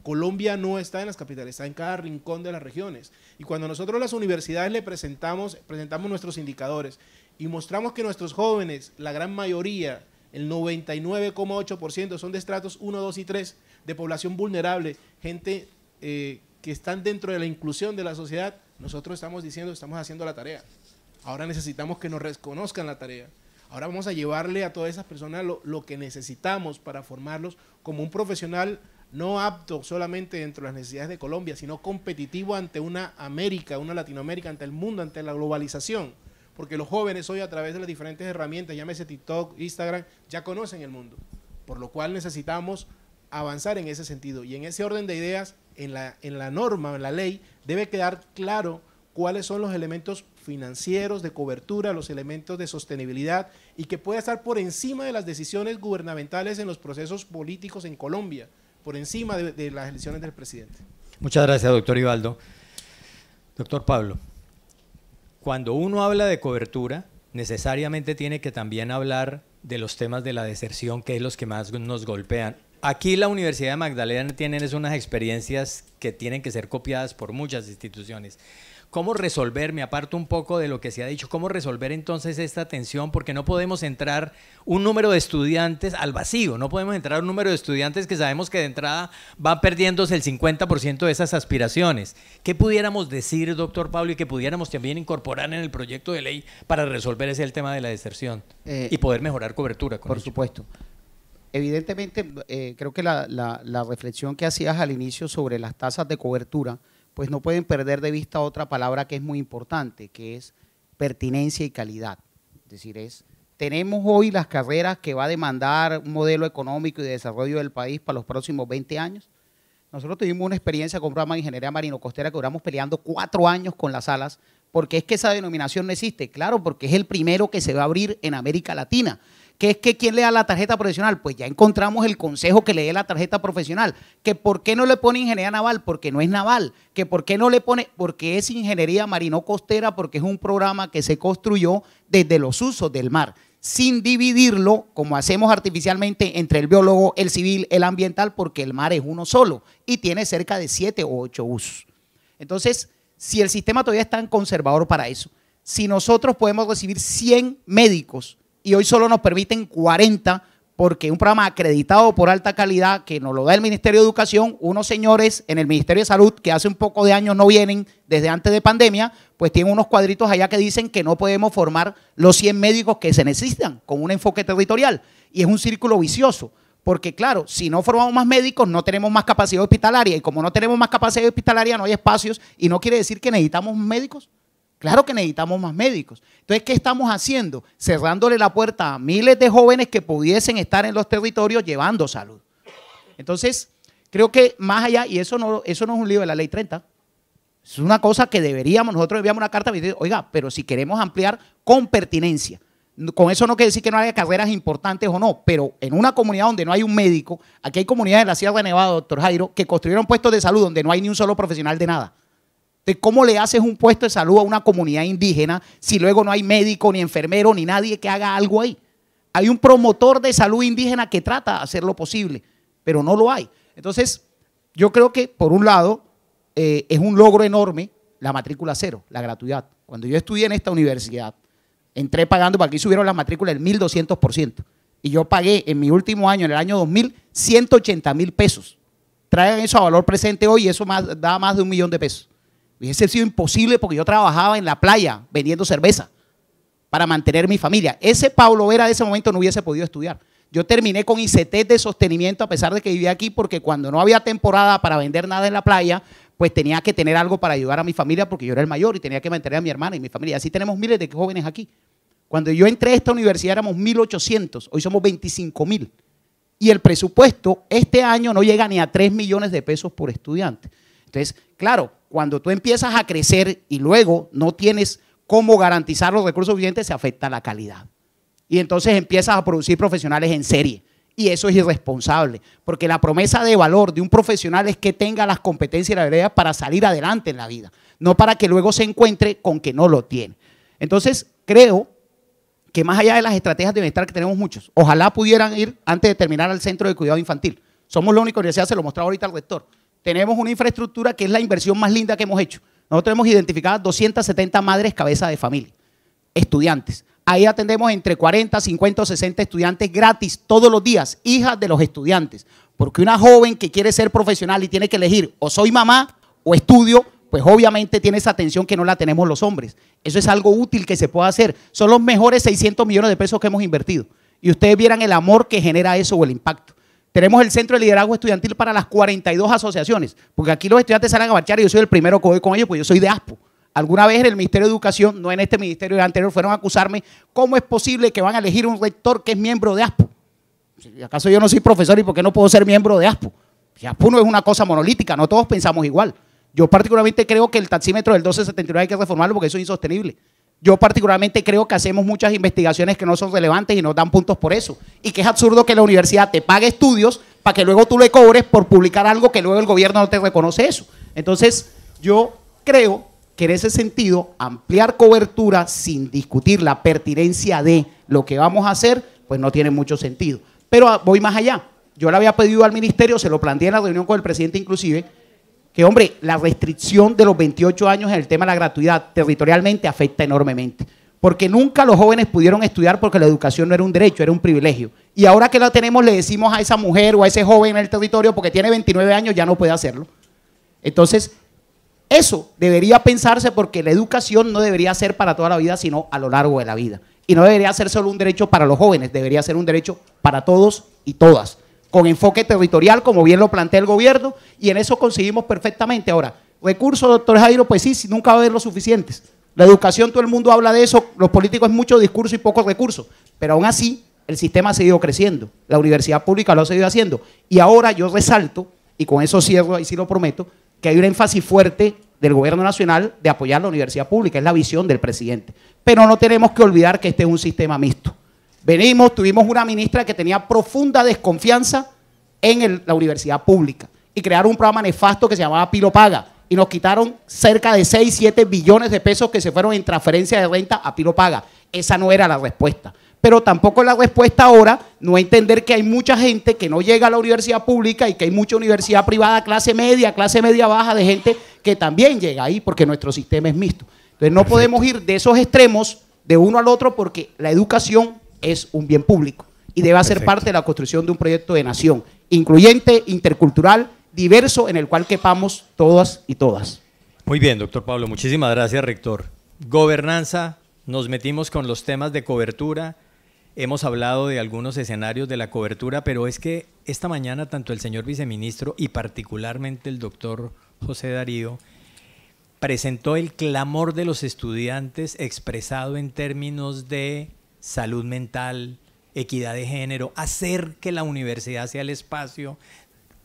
Colombia no está en las capitales, está en cada rincón de las regiones. Y cuando nosotros las universidades le presentamos, presentamos nuestros indicadores y mostramos que nuestros jóvenes, la gran mayoría, el 99,8% son de estratos 1, 2 y 3, de población vulnerable, gente eh, que están dentro de la inclusión de la sociedad, nosotros estamos diciendo, estamos haciendo la tarea. Ahora necesitamos que nos reconozcan la tarea. Ahora vamos a llevarle a todas esas personas lo, lo que necesitamos para formarlos como un profesional no apto solamente dentro de las necesidades de Colombia, sino competitivo ante una América, una Latinoamérica, ante el mundo, ante la globalización. Porque los jóvenes hoy a través de las diferentes herramientas, llámese TikTok, Instagram, ya conocen el mundo. Por lo cual necesitamos avanzar en ese sentido. Y en ese orden de ideas, en la, en la norma, en la ley, debe quedar claro cuáles son los elementos financieros de cobertura, los elementos de sostenibilidad y que pueda estar por encima de las decisiones gubernamentales en los procesos políticos en Colombia por encima de, las elecciones del presidente. Muchas gracias, doctor Ibaldo. Doctor Pablo, cuando uno habla de cobertura, necesariamente tiene que también hablar de los temas de la deserción, que es los que más nos golpean. Aquí la Universidad de Magdalena tiene unas experiencias que tienen que ser copiadas por muchas instituciones. ¿Cómo resolver, me aparto un poco de lo que se ha dicho, cómo resolver entonces esta tensión? Porque no podemos entrar un número de estudiantes al vacío, no podemos entrar un número de estudiantes que sabemos que de entrada va perdiéndose el 50% de esas aspiraciones. ¿Qué pudiéramos decir, doctor Pablo, y que pudiéramos también incorporar en el proyecto de ley para resolver ese el tema de la deserción eh, y poder mejorar cobertura? por supuesto. Evidentemente, eh, creo que la reflexión que hacías al inicio sobre las tasas de cobertura, pues no pueden perder de vista otra palabra que es muy importante, que es pertinencia y calidad. Es decir, es, tenemos hoy las carreras que va a demandar un modelo económico y de desarrollo del país para los próximos 20 años. Nosotros tuvimos una experiencia con programa de ingeniería marino-costera que duramos peleando cuatro años con las alas, porque es que esa denominación no existe. Claro, porque es el primero que se va a abrir en América Latina que es que quién le da la tarjeta profesional. Pues ya encontramos el consejo que le dé la tarjeta profesional. Que por qué no le pone ingeniería naval, porque no es naval. Que por qué no le pone, porque es ingeniería marino-costera, porque es un programa que se construyó desde los usos del mar sin dividirlo, como hacemos artificialmente, entre el biólogo, el civil, el ambiental, porque el mar es uno solo y tiene cerca de siete o ocho usos. Entonces, si el sistema todavía es tan conservador para eso, si nosotros podemos recibir 100 médicos y hoy solo nos permiten 40 porque un programa acreditado por alta calidad que nos lo da el Ministerio de Educación, unos señores en el Ministerio de Salud que hace un poco de años no vienen desde antes de pandemia, pues tienen unos cuadritos allá que dicen que no podemos formar los 100 médicos que se necesitan con un enfoque territorial. Y es un círculo vicioso, porque claro, si no formamos más médicos no tenemos más capacidad hospitalaria y como no tenemos más capacidad hospitalaria no hay espacios y no quiere decir que necesitamos médicos. Claro que necesitamos más médicos. Entonces, ¿qué estamos haciendo? Cerrándole la puerta a miles de jóvenes que pudiesen estar en los territorios llevando salud. Entonces, creo que más allá, y eso no, eso no es un lío de la ley 30, es una cosa que deberíamos, nosotros enviamos una carta, oiga, pero si queremos ampliar con pertinencia, con eso no quiere decir que no haya carreras importantes o no, pero en una comunidad donde no hay un médico, aquí hay comunidades de la Sierra de Nevada, doctor Jairo, que construyeron puestos de salud donde no hay ni un solo profesional de nada. ¿cómo le haces un puesto de salud a una comunidad indígena si luego no hay médico, ni enfermero, ni nadie que haga algo ahí? Hay un promotor de salud indígena que trata de hacer lo posible, pero no lo hay. Entonces, yo creo que, por un lado, eh, es un logro enorme la matrícula cero, la gratuidad. Cuando yo estudié en esta universidad, entré pagando, porque aquí subieron las matrículas el 1.200%. Y yo pagué en mi último año, en el año 2000, 180 mil pesos. Traigan eso a valor presente hoy y eso más, da más de un millón de pesos. Hubiese sido imposible porque yo trabajaba en la playa vendiendo cerveza para mantener mi familia. Ese Pablo Vera de ese momento no hubiese podido estudiar. Yo terminé con ICT de sostenimiento a pesar de que vivía aquí porque cuando no había temporada para vender nada en la playa, pues tenía que tener algo para ayudar a mi familia porque yo era el mayor y tenía que mantener a mi hermana y mi familia. Así tenemos miles de jóvenes aquí. Cuando yo entré a esta universidad éramos 1.800, hoy somos 25.000. Y el presupuesto este año no llega ni a 3 millones de pesos por estudiante. Entonces, claro, cuando tú empiezas a crecer y luego no tienes cómo garantizar los recursos suficientes, se afecta la calidad. Y entonces empiezas a producir profesionales en serie. Y eso es irresponsable, porque la promesa de valor de un profesional es que tenga las competencias y la habilidades para salir adelante en la vida, no para que luego se encuentre con que no lo tiene. Entonces, creo que más allá de las estrategias de bienestar que tenemos muchos, ojalá pudieran ir antes de terminar al centro de cuidado infantil. Somos la única universidad, se lo mostraba ahorita al rector tenemos una infraestructura que es la inversión más linda que hemos hecho. Nosotros hemos identificado 270 madres cabeza de familia, estudiantes. Ahí atendemos entre 40, 50 o 60 estudiantes gratis todos los días, hijas de los estudiantes. Porque una joven que quiere ser profesional y tiene que elegir o soy mamá o estudio, pues obviamente tiene esa atención que no la tenemos los hombres. Eso es algo útil que se puede hacer. Son los mejores 600 millones de pesos que hemos invertido. Y ustedes vieran el amor que genera eso o el impacto. Tenemos el Centro de Liderazgo Estudiantil para las 42 asociaciones, porque aquí los estudiantes salen a marchar y yo soy el primero que voy con ellos, porque yo soy de ASPO. Alguna vez en el Ministerio de Educación, no en este ministerio, anterior, fueron a acusarme, ¿cómo es posible que van a elegir un rector que es miembro de ASPO? ¿Acaso yo no soy profesor y por qué no puedo ser miembro de ASPO? ASPO no es una cosa monolítica, no todos pensamos igual. Yo particularmente creo que el taxímetro del 1279 hay que reformarlo porque eso es insostenible. Yo particularmente creo que hacemos muchas investigaciones que no son relevantes y nos dan puntos por eso. Y que es absurdo que la universidad te pague estudios para que luego tú le cobres por publicar algo que luego el gobierno no te reconoce eso. Entonces, yo creo que en ese sentido, ampliar cobertura sin discutir la pertinencia de lo que vamos a hacer, pues no tiene mucho sentido. Pero ah, voy más allá. Yo le había pedido al ministerio, se lo planteé en la reunión con el presidente inclusive, que hombre, la restricción de los 28 años en el tema de la gratuidad territorialmente afecta enormemente. Porque nunca los jóvenes pudieron estudiar porque la educación no era un derecho, era un privilegio. Y ahora que la tenemos le decimos a esa mujer o a ese joven en el territorio porque tiene 29 años ya no puede hacerlo. Entonces, eso debería pensarse porque la educación no debería ser para toda la vida, sino a lo largo de la vida. Y no debería ser solo un derecho para los jóvenes, debería ser un derecho para todos y todas con enfoque territorial, como bien lo plantea el gobierno, y en eso conseguimos perfectamente. Ahora, recursos, doctor Jairo, pues sí, nunca va a haber los suficientes. La educación, todo el mundo habla de eso, los políticos es mucho discurso y pocos recursos, pero aún así el sistema ha seguido creciendo, la universidad pública lo ha seguido haciendo. Y ahora yo resalto, y con eso cierro, y sí lo prometo, que hay un énfasis fuerte del gobierno nacional de apoyar la universidad pública, es la visión del presidente. Pero no tenemos que olvidar que este es un sistema mixto. Venimos, tuvimos una ministra que tenía profunda desconfianza en la universidad pública y crearon un programa nefasto que se llamaba Pilo Paga y nos quitaron cerca de 6, 7 billones de pesos que se fueron en transferencia de renta a Pilo Paga. Esa no era la respuesta. Pero tampoco la respuesta ahora no entender que hay mucha gente que no llega a la universidad pública y que hay mucha universidad privada, clase media, clase media baja, de gente que también llega ahí porque nuestro sistema es mixto. Entonces no podemos ir de esos extremos de uno al otro porque la educación es un bien público y debe ser parte de la construcción de un proyecto de nación incluyente, intercultural, diverso, en el cual quepamos todas y todas. Muy bien, doctor Pablo, muchísimas gracias, rector. Gobernanza, nos metimos con los temas de cobertura, hemos hablado de algunos escenarios de la cobertura, pero es que esta mañana tanto el señor viceministro y particularmente el doctor José Darío presentó el clamor de los estudiantes expresado en términos de salud mental, equidad de género, hacer que la universidad sea el espacio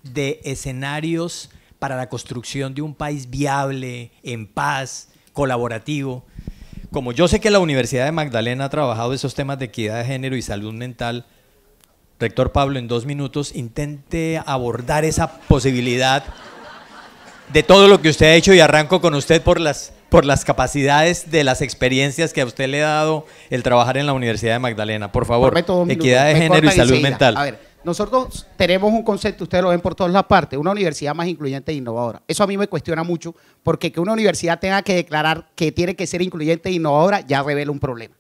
de escenarios para la construcción de un país viable, en paz, colaborativo. Como yo sé que la Universidad de Magdalena ha trabajado esos temas de equidad de género y salud mental, rector Pablo, en dos minutos, intente abordar esa posibilidad de todo lo que usted ha hecho y arranco con usted por las por las capacidades de las experiencias que a usted le ha dado el trabajar en la Universidad de Magdalena. Por favor, equidad de género y salud mental. A ver, nosotros tenemos un concepto, ustedes lo ven por todas las partes, una universidad más incluyente e innovadora. Eso a mí me cuestiona mucho, porque que una universidad tenga que declarar que tiene que ser incluyente e innovadora ya revela un problema.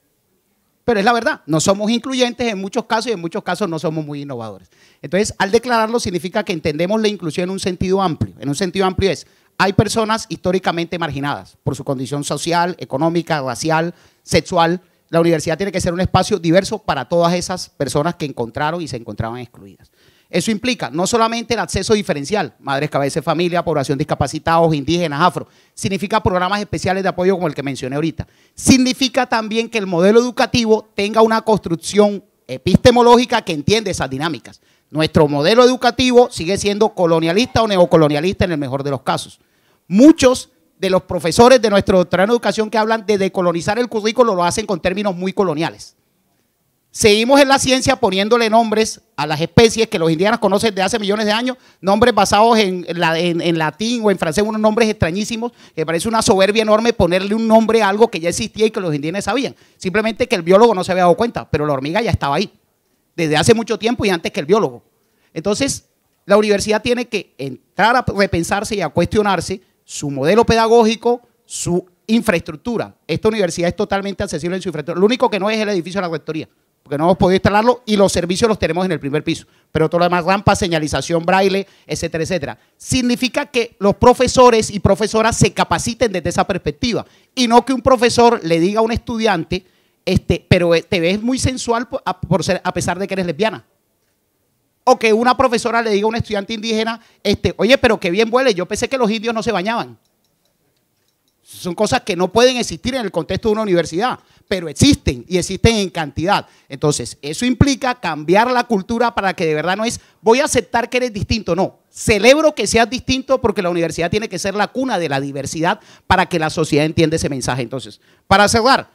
Pero es la verdad, no somos incluyentes en muchos casos y en muchos casos no somos muy innovadores. Entonces, al declararlo significa que entendemos la inclusión en un sentido amplio. En un sentido amplio es hay personas históricamente marginadas por su condición social, económica, racial, sexual. La universidad tiene que ser un espacio diverso para todas esas personas que encontraron y se encontraban excluidas. Eso implica no solamente el acceso diferencial, madres, cabezas, familia, población discapacitados, indígenas, afro. Significa programas especiales de apoyo como el que mencioné ahorita. Significa también que el modelo educativo tenga una construcción epistemológica que entiende esas dinámicas. Nuestro modelo educativo sigue siendo colonialista o neocolonialista en el mejor de los casos Muchos de los profesores de nuestro doctorado de educación que hablan de decolonizar el currículo lo hacen con términos muy coloniales. Seguimos en la ciencia poniéndole nombres a las especies que los indígenas conocen de hace millones de años, nombres basados en, en, latín o en francés, unos nombres extrañísimos, que parece una soberbia enorme ponerle un nombre a algo que ya existía y que los indígenas sabían. Simplemente que el biólogo no se había dado cuenta, pero la hormiga ya estaba ahí, desde hace mucho tiempo y antes que el biólogo. Entonces, la universidad tiene que entrar a repensarse y a cuestionarse su modelo pedagógico, su infraestructura. Esta universidad es totalmente accesible en su infraestructura. Lo único que no es el edificio de la rectoría, porque no hemos podido instalarlo y los servicios los tenemos en el primer piso. Pero todo lo demás, rampa, señalización, braille, etcétera, etcétera. Significa que los profesores y profesoras se capaciten desde esa perspectiva y no que un profesor le diga a un estudiante, este, pero eh, te ves muy sensual por ser, a pesar de que eres lesbiana o que una profesora le diga a un estudiante indígena, este, oye, pero qué bien huele, yo pensé que los indios no se bañaban. Son cosas que no pueden existir en el contexto de una universidad, pero existen y existen en cantidad. Entonces, eso implica cambiar la cultura para que de verdad no es voy a aceptar que eres distinto, no. Celebro que seas distinto porque la universidad tiene que ser la cuna de la diversidad para que la sociedad entienda ese mensaje. Entonces, para cerrar,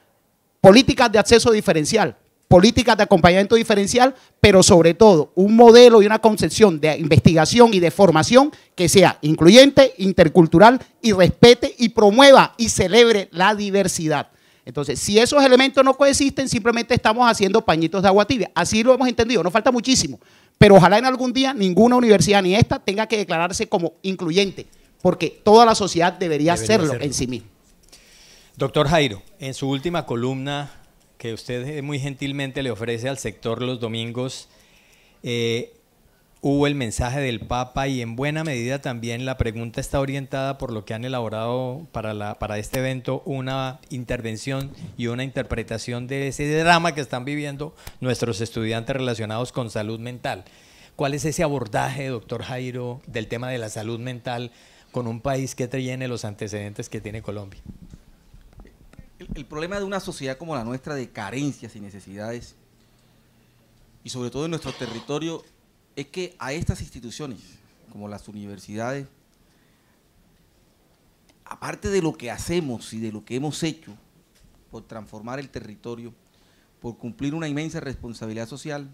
políticas de acceso diferencial políticas de acompañamiento diferencial, pero sobre todo un modelo y una concepción de investigación y de formación que sea incluyente, intercultural y respete y promueva y celebre la diversidad. Entonces, si esos elementos no coexisten, simplemente estamos haciendo pañitos de agua tibia. Así lo hemos entendido, nos falta muchísimo. Pero ojalá en algún día ninguna universidad ni esta tenga que declararse como incluyente, porque toda la sociedad debería, hacerlo en sí misma. Doctor Jairo, en su última columna que usted eh, muy gentilmente le ofrece al sector los domingos, eh, hubo el mensaje del Papa y en buena medida también la pregunta está orientada por lo que han elaborado para, la, para este evento una intervención y una interpretación de ese drama que están viviendo nuestros estudiantes relacionados con salud mental. ¿Cuál es ese abordaje, doctor Jairo, del tema de la salud mental con un país que tiene los antecedentes que tiene Colombia? el, problema de una sociedad como la nuestra de carencias y necesidades, y sobre todo en nuestro territorio, es que a estas instituciones, como las universidades, aparte de lo que hacemos y de lo que hemos hecho por transformar el territorio, por cumplir una inmensa responsabilidad social,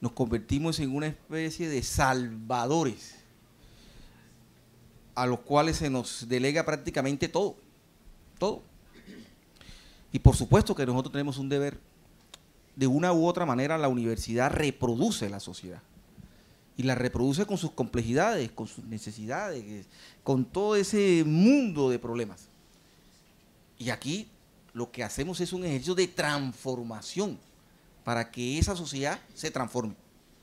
nos convertimos en una especie de salvadores a los cuales se nos delega prácticamente todo, todo. Y por supuesto que nosotros tenemos un deber. De una u otra manera la universidad reproduce la sociedad. Y la reproduce con sus complejidades, con sus necesidades, con todo ese mundo de problemas. Y aquí lo que hacemos es un ejercicio de transformación para que esa sociedad se transforme,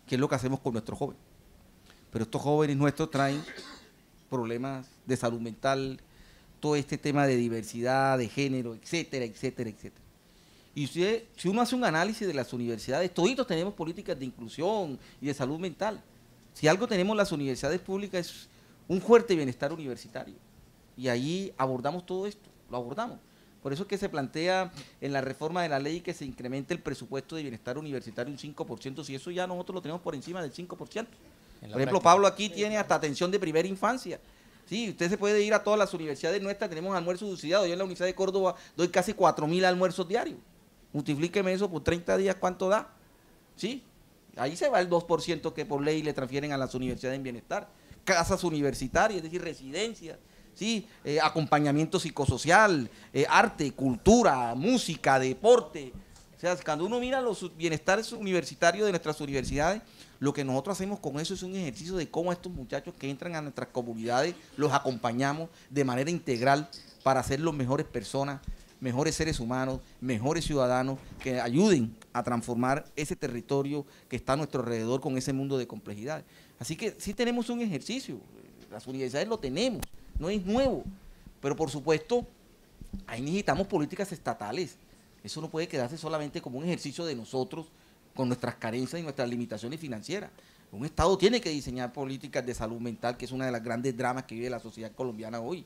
que es lo que hacemos con nuestros jóvenes. Pero estos jóvenes nuestros traen problemas de salud mental, todo este tema de diversidad, de género, etcétera, etcétera, etcétera. Y si, si uno hace un análisis de las universidades, toditos tenemos políticas de inclusión y de salud mental. Si algo tenemos las universidades públicas es un fuerte bienestar universitario. Y ahí abordamos todo esto, lo abordamos. Por eso es que se plantea en la reforma de la ley que se incremente el presupuesto de bienestar universitario un 5%, si eso ya nosotros lo tenemos por encima del 5%. Por ejemplo, Pablo aquí tiene hasta atención de primera infancia, Sí, usted se puede ir a todas las universidades nuestras, tenemos almuerzos subsidiados. Yo en la Universidad de Córdoba doy casi 4.000 almuerzos diarios. Multiplíqueme eso por 30 días, ¿cuánto da? Sí, ahí se va el 2% que por ley le transfieren a las universidades en bienestar. Casas universitarias, es decir, residencias. ¿sí? Eh, acompañamiento psicosocial, eh, arte, cultura, música, deporte. O sea, cuando uno mira los bienestares universitarios de nuestras universidades, lo que nosotros hacemos con eso es un ejercicio de cómo estos muchachos que entran a nuestras comunidades los acompañamos de manera integral para ser los mejores personas, mejores seres humanos, mejores ciudadanos que ayuden a transformar ese territorio que está a nuestro alrededor con ese mundo de complejidad. Así que sí tenemos un ejercicio, las universidades lo tenemos, no es nuevo, pero por supuesto ahí necesitamos políticas estatales. Eso no puede quedarse solamente como un ejercicio de nosotros con nuestras carencias y nuestras limitaciones financieras. Un Estado tiene que diseñar políticas de salud mental, que es una de las grandes dramas que vive la sociedad colombiana hoy.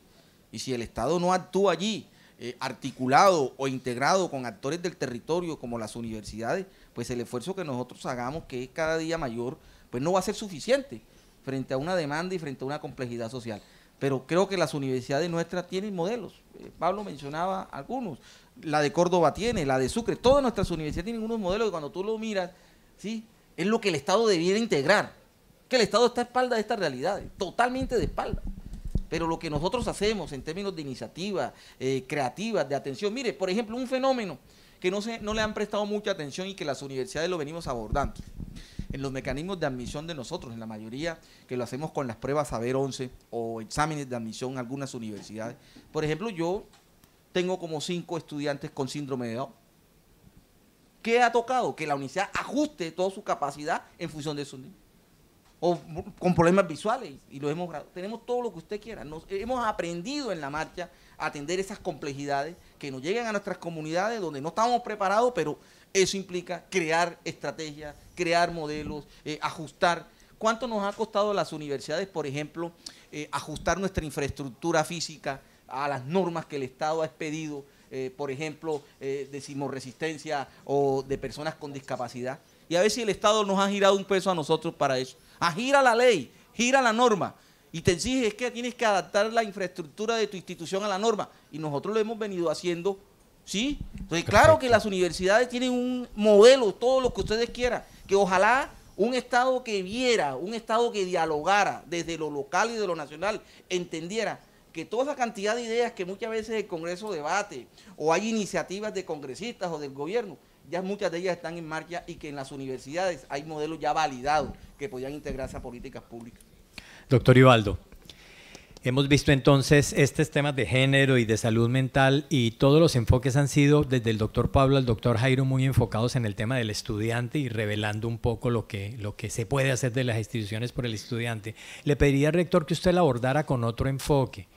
Y si el Estado no actúa allí, eh, articulado o integrado con actores del territorio como las universidades, pues el esfuerzo que nosotros hagamos, que es cada día mayor, pues no va a ser suficiente frente a una demanda y frente a una complejidad social. Pero creo que las universidades nuestras tienen modelos. Eh, Pablo mencionaba algunos la de Córdoba tiene, la de Sucre, todas nuestras universidades tienen unos modelos que cuando tú lo miras, ¿sí? es lo que el Estado debiera integrar, que el Estado está a espalda de estas realidades, totalmente de espalda. Pero lo que nosotros hacemos en términos de iniciativas eh, creativas, de atención, mire, por ejemplo, un fenómeno que no, se, no le han prestado mucha atención y que las universidades lo venimos abordando. En los mecanismos de admisión de nosotros, en la mayoría que lo hacemos con las pruebas Saber 11 o exámenes de admisión en algunas universidades. Por ejemplo, yo tengo como cinco estudiantes con síndrome de Down. ¿Qué ha tocado? Que la universidad ajuste toda su capacidad en función de su niños. O con problemas visuales, y lo hemos Tenemos todo lo que usted quiera. hemos aprendido en la marcha a atender esas complejidades que nos llegan a nuestras comunidades donde no estamos preparados, pero eso implica crear estrategias, crear modelos, eh, ajustar. ¿Cuánto nos ha costado a las universidades, por ejemplo, eh, ajustar nuestra infraestructura física, a las normas que el Estado ha expedido, eh, por ejemplo, eh, de resistencia o de personas con discapacidad. Y a ver si el Estado nos ha girado un peso a nosotros para eso. A ah, gira la ley, gira la norma. Y te exige es que tienes que adaptar la infraestructura de tu institución a la norma. Y nosotros lo hemos venido haciendo, ¿sí? Entonces, claro que las universidades tienen un modelo, todo lo que ustedes quieran, que ojalá un Estado que viera, un Estado que dialogara desde lo local y de lo nacional, entendiera que toda esa cantidad de ideas que muchas veces el Congreso debate o hay iniciativas de congresistas o del gobierno, ya muchas de ellas están en marcha y que en las universidades hay modelos ya validados que podrían integrarse a políticas públicas. Doctor Ibaldo, hemos visto entonces estos temas de género y de salud mental y todos los enfoques han sido desde el doctor Pablo al doctor Jairo muy enfocados en el tema del estudiante y revelando un poco lo que, lo que se puede hacer de las instituciones por el estudiante. Le pediría, al rector, que usted la abordara con otro enfoque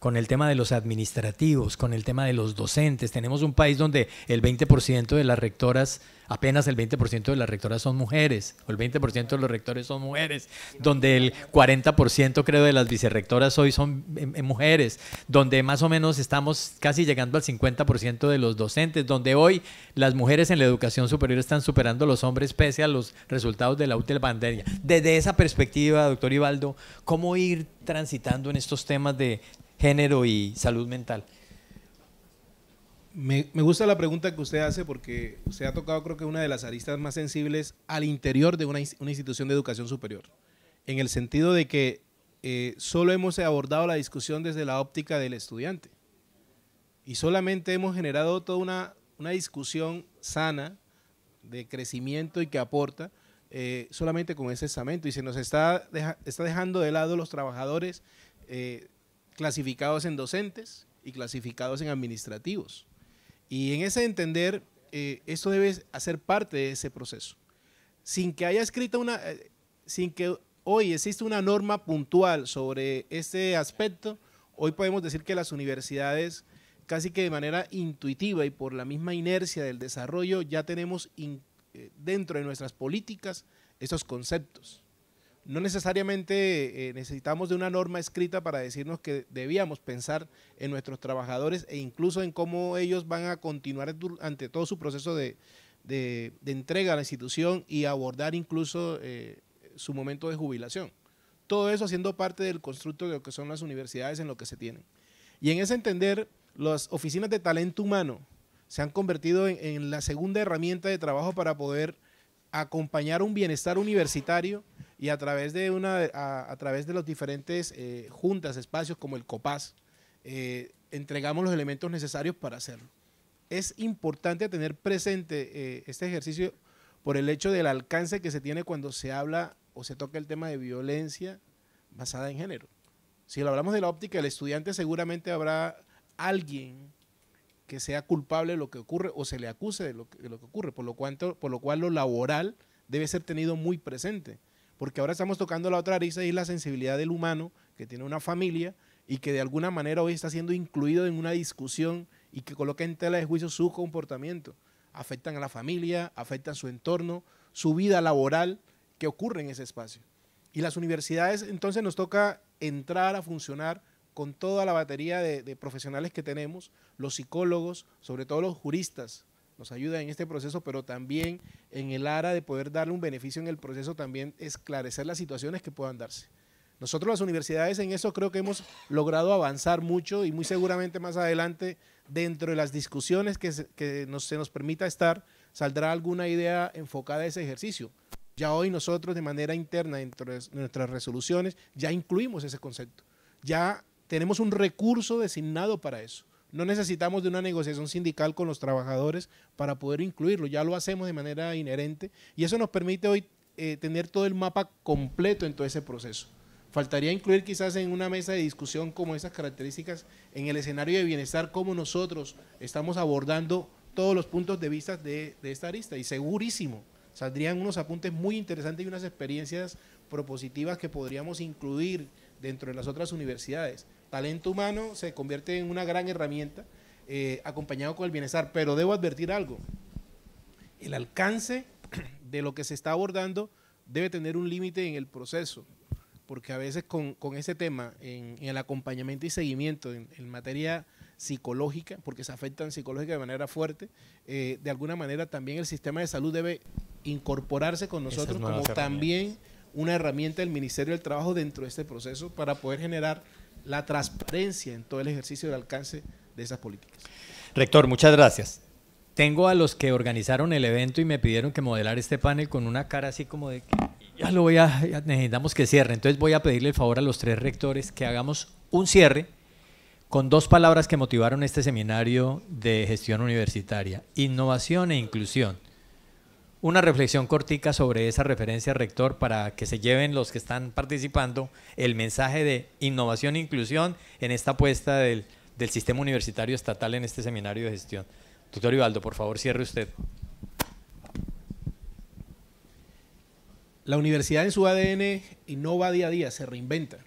con el tema de los administrativos, con el tema de los docentes. Tenemos un país donde el 20% de las rectoras, apenas el 20% de las rectoras son mujeres, o el 20% de los rectores son mujeres, donde el 40% creo de las vicerrectoras hoy son em, em, mujeres, donde más o menos estamos casi llegando al 50% de los docentes, donde hoy las mujeres en la educación superior están superando a los hombres pese a los resultados de la útil e pandemia. Desde esa perspectiva, doctor Ibaldo, ¿cómo ir transitando en estos temas de, género y salud mental. Me, gusta la pregunta que usted hace porque se ha tocado creo que una de las aristas más sensibles al interior de una, institución de educación superior, en el sentido de que eh, solo hemos abordado la discusión desde la óptica del estudiante y solamente hemos generado toda una, discusión sana de crecimiento y que aporta eh, solamente con ese estamento y se nos está, está dejando de lado los trabajadores eh, clasificados en docentes y clasificados en administrativos. Y en ese entender, eh, esto debe hacer parte de ese proceso. Sin que haya escrito una, eh, sin que hoy exista una norma puntual sobre este aspecto, hoy podemos decir que las universidades casi que de manera intuitiva y por la misma inercia del desarrollo ya tenemos eh, dentro de nuestras políticas estos conceptos no necesariamente eh, necesitamos de una norma escrita para decirnos que debíamos pensar en nuestros trabajadores e incluso en cómo ellos van a continuar ante todo su proceso de, entrega a la institución y abordar incluso eh, su momento de jubilación. Todo eso haciendo parte del constructo de lo que son las universidades en lo que se tienen. Y en ese entender, las oficinas de talento humano se han convertido en la segunda herramienta de trabajo para poder acompañar un bienestar universitario y a través de, una, a, través de los diferentes eh, juntas, espacios como el COPAS, eh, entregamos los elementos necesarios para hacerlo. Es importante tener presente eh, este ejercicio por el hecho del alcance que se tiene cuando se habla o se toca el tema de violencia basada en género. Si lo hablamos de la óptica del estudiante, seguramente habrá alguien que sea culpable de lo que ocurre o se le acuse de lo que, de lo que ocurre, por lo, cuanto, por lo cual lo laboral debe ser tenido muy presente porque ahora estamos tocando la otra arista y es la sensibilidad del humano que tiene una familia y que de alguna manera hoy está siendo incluido en una discusión y que coloca en tela de juicio su comportamiento. Afectan a la familia, afectan su entorno, su vida laboral, que ocurre en ese espacio. Y las universidades entonces nos toca entrar a funcionar con toda la batería de profesionales que tenemos, los psicólogos, sobre todo los juristas, nos ayuda en este proceso, pero también en el área de poder darle un beneficio en el proceso, también esclarecer las situaciones que puedan darse. Nosotros las universidades en eso creo que hemos logrado avanzar mucho y muy seguramente más adelante dentro de las discusiones que, se, nos, se nos permita estar saldrá alguna idea enfocada a ese ejercicio. Ya hoy nosotros de manera interna dentro de nuestras resoluciones ya incluimos ese concepto. Ya tenemos un recurso designado para eso. No necesitamos de una negociación sindical con los trabajadores para poder incluirlo, ya lo hacemos de manera inherente y eso nos permite hoy eh, tener todo el mapa completo en todo ese proceso. Faltaría incluir quizás en una mesa de discusión como esas características en el escenario de bienestar, como nosotros estamos abordando todos los puntos de vista de, de esta arista y segurísimo saldrían unos apuntes muy interesantes y unas experiencias propositivas que podríamos incluir dentro de las otras universidades talento humano se convierte en una gran herramienta eh, acompañado con el bienestar. Pero debo advertir algo, el alcance de lo que se está abordando debe tener un límite en el proceso, porque a veces con, ese tema, en, el acompañamiento y seguimiento en, materia psicológica, porque se afectan psicológica de manera fuerte, eh, de alguna manera también el sistema de salud debe incorporarse con nosotros como también una herramienta del Ministerio del Trabajo dentro de este proceso para poder generar la transparencia en todo el ejercicio del alcance de esas políticas. Rector, muchas gracias. Tengo a los que organizaron el evento y me pidieron que modelar este panel con una cara así como de que ya lo voy a, necesitamos que cierre. Entonces voy a pedirle el favor a los tres rectores que hagamos un cierre con dos palabras que motivaron este seminario de gestión universitaria, innovación e inclusión una reflexión cortica sobre esa referencia, rector, para que se lleven los que están participando el mensaje de innovación e inclusión en esta apuesta del, sistema universitario estatal en este seminario de gestión. Doctor Ibaldo, por favor, cierre usted. La universidad en su ADN innova día a día, se reinventa.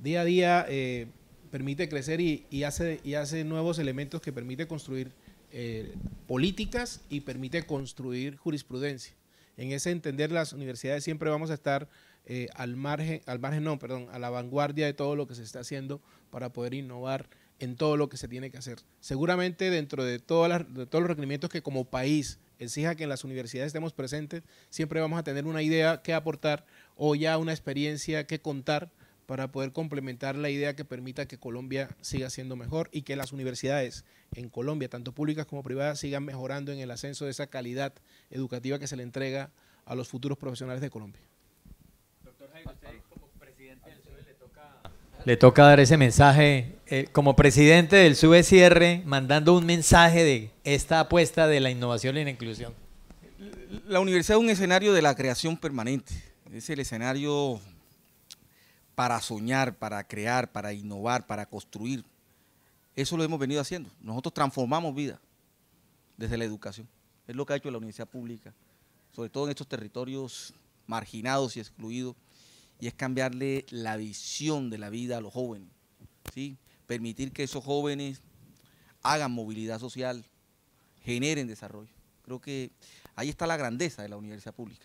Día a día eh, permite crecer y, y, hace, y hace nuevos elementos que permite construir eh, políticas y permite construir jurisprudencia. En ese entender, las universidades siempre vamos a estar eh, al margen, al margen no, perdón, a la vanguardia de todo lo que se está haciendo para poder innovar en todo lo que se tiene que hacer. Seguramente dentro de, todas de todos los requerimientos que como país exija que en las universidades estemos presentes, siempre vamos a tener una idea que aportar o ya una experiencia que contar para poder complementar la idea que permita que Colombia siga siendo mejor y que las universidades en Colombia, tanto públicas como privadas, sigan mejorando en el ascenso de esa calidad educativa que se le entrega a los futuros profesionales de Colombia. Doctor Jaime, usted como presidente del SUBE le toca, le toca dar ese mensaje, eh, como presidente del SUBE cierre, mandando un mensaje de esta apuesta de la innovación y la inclusión. La universidad es un escenario de la creación permanente, es el escenario para soñar, para crear, para innovar, para construir. Eso lo hemos venido haciendo. Nosotros transformamos vida desde la educación. Es lo que ha hecho la universidad pública, sobre todo en estos territorios marginados y excluidos, y es cambiarle la visión de la vida a los jóvenes. ¿sí? Permitir que esos jóvenes hagan movilidad social, generen desarrollo. Creo que ahí está la grandeza de la universidad pública.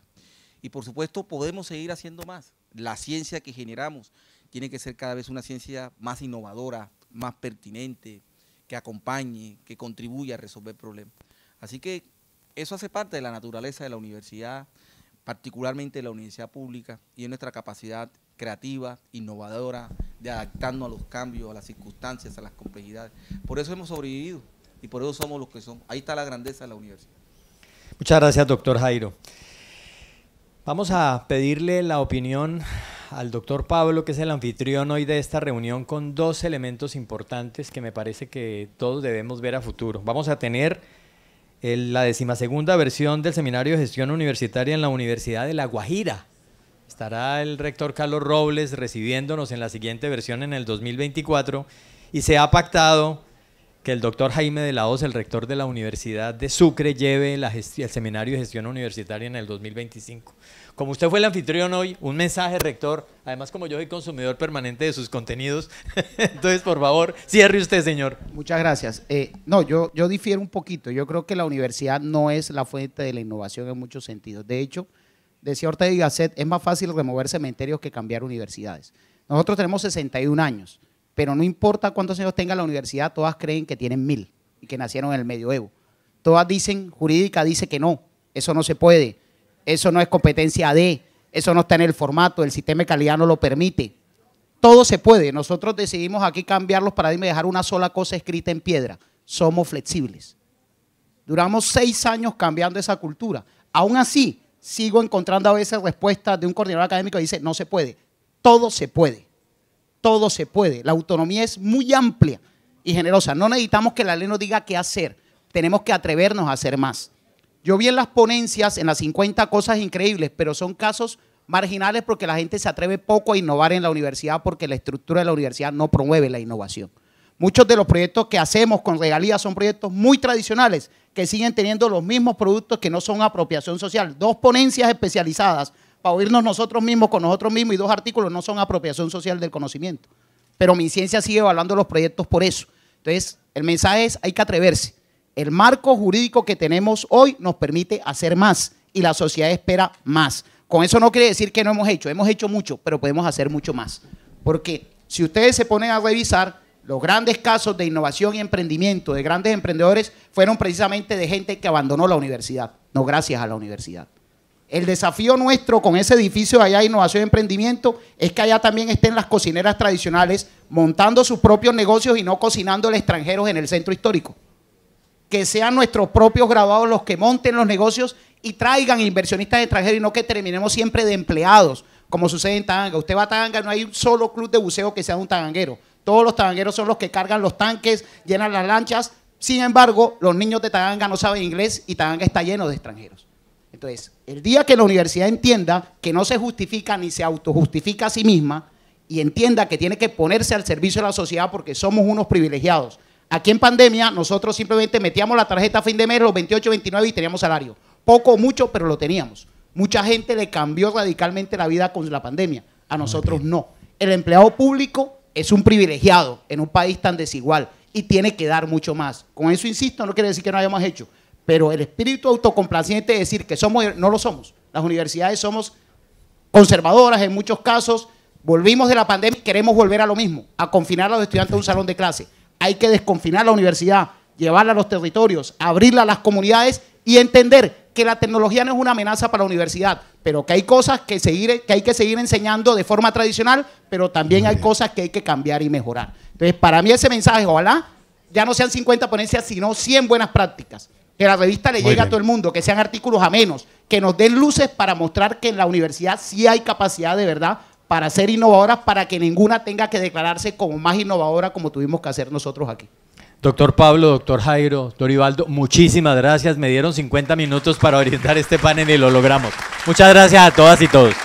Y por supuesto podemos seguir haciendo más la ciencia que generamos tiene que ser cada vez una ciencia más innovadora, más pertinente, que acompañe, que contribuya a resolver problemas. Así que eso hace parte de la naturaleza de la universidad, particularmente de la universidad pública y de nuestra capacidad creativa, innovadora, de adaptarnos a los cambios, a las circunstancias, a las complejidades. Por eso hemos sobrevivido y por eso somos los que somos. Ahí está la grandeza de la universidad. Muchas gracias, doctor Jairo. Vamos a pedirle la opinión al doctor Pablo, que es el anfitrión hoy de esta reunión, con dos elementos importantes que me parece que todos debemos ver a futuro. Vamos a tener la decimasegunda versión del Seminario de Gestión Universitaria en la Universidad de La Guajira. Estará el rector Carlos Robles recibiéndonos en la siguiente versión en el 2024 y se ha pactado que el doctor Jaime de la Hoz, el rector de la Universidad de Sucre, lleve el seminario de gestión universitaria en el 2025. Como usted fue el anfitrión hoy, un mensaje, rector. Además, como yo soy consumidor permanente de sus contenidos, entonces, por favor, cierre usted, señor. Muchas gracias. Eh, no, yo, yo difiero un poquito. Yo creo que la universidad no es la fuente de la innovación en muchos sentidos. De hecho, decía Ortega y Gasset, es más fácil remover cementerios que cambiar universidades. Nosotros tenemos 61 años. Pero no importa cuántos años tenga la universidad, todas creen que tienen mil y que nacieron en el medioevo. Todas dicen, jurídica dice que no, eso no se puede, eso no es competencia de, eso no está en el formato, el sistema de calidad no lo permite. Todo se puede. Nosotros decidimos aquí cambiarlos para paradigmas dejar una sola cosa escrita en piedra. Somos flexibles. Duramos seis años cambiando esa cultura. Aún así, sigo encontrando a veces respuestas de un coordinador académico que dice, no se puede. Todo se puede todo se puede. La autonomía es muy amplia y generosa. No necesitamos que la ley nos diga qué hacer. Tenemos que atrevernos a hacer más. Yo vi en las ponencias, en las 50 cosas increíbles, pero son casos marginales porque la gente se atreve poco a innovar en la universidad porque la estructura de la universidad no promueve la innovación. Muchos de los proyectos que hacemos con regalías son proyectos muy tradicionales que siguen teniendo los mismos productos que no son apropiación social. Dos ponencias especializadas para oírnos nosotros mismos con nosotros mismos y dos artículos no son apropiación social del conocimiento. Pero mi ciencia sigue evaluando los proyectos por eso. Entonces, el mensaje es, hay que atreverse. El marco jurídico que tenemos hoy nos permite hacer más y la sociedad espera más. Con eso no quiere decir que no hemos hecho, hemos hecho mucho, pero podemos hacer mucho más. Porque si ustedes se ponen a revisar, los grandes casos de innovación y emprendimiento de grandes emprendedores fueron precisamente de gente que abandonó la universidad, no gracias a la universidad. El desafío nuestro con ese edificio de allá, Innovación y Emprendimiento, es que allá también estén las cocineras tradicionales montando sus propios negocios y no cocinando a extranjeros en el centro histórico. Que sean nuestros propios graduados los que monten los negocios y traigan inversionistas extranjeros y no que terminemos siempre de empleados, como sucede en Taganga. Usted va a Tanga, no hay un solo club de buceo que sea un tanguero. Todos los tangueros son los que cargan los tanques, llenan las lanchas. Sin embargo, los niños de Taganga no saben inglés y Taganga está lleno de extranjeros. Entonces, el día que la universidad entienda que no se justifica ni se autojustifica a sí misma y entienda que tiene que ponerse al servicio de la sociedad porque somos unos privilegiados. Aquí en pandemia nosotros simplemente metíamos la tarjeta a fin de mes, los 28, 29 y teníamos salario. Poco o mucho, pero lo teníamos. Mucha gente le cambió radicalmente la vida con la pandemia. A nosotros no. El empleado público es un privilegiado en un país tan desigual y tiene que dar mucho más. Con eso insisto, no quiere decir que no hayamos hecho, pero el espíritu autocomplaciente de decir que somos, no lo somos. Las universidades somos conservadoras en muchos casos. Volvimos de la pandemia y queremos volver a lo mismo, a confinar a los estudiantes a un salón de clase. Hay que desconfinar la universidad, llevarla a los territorios, abrirla a las comunidades y entender que la tecnología no es una amenaza para la universidad, pero que hay cosas que, seguir, que hay que seguir enseñando de forma tradicional, pero también hay cosas que hay que cambiar y mejorar. Entonces, para mí ese mensaje, ojalá ya no sean 50 ponencias, sino 100 buenas prácticas que la revista le llegue a todo el mundo, que sean artículos a menos, que nos den luces para mostrar que en la universidad sí hay capacidad de verdad para ser innovadoras, para que ninguna tenga que declararse como más innovadora como tuvimos que hacer nosotros aquí. Doctor Pablo, doctor Jairo, doctor Ibaldo, muchísimas gracias. Me dieron 50 minutos para orientar este panel y lo logramos. Muchas gracias a todas y todos.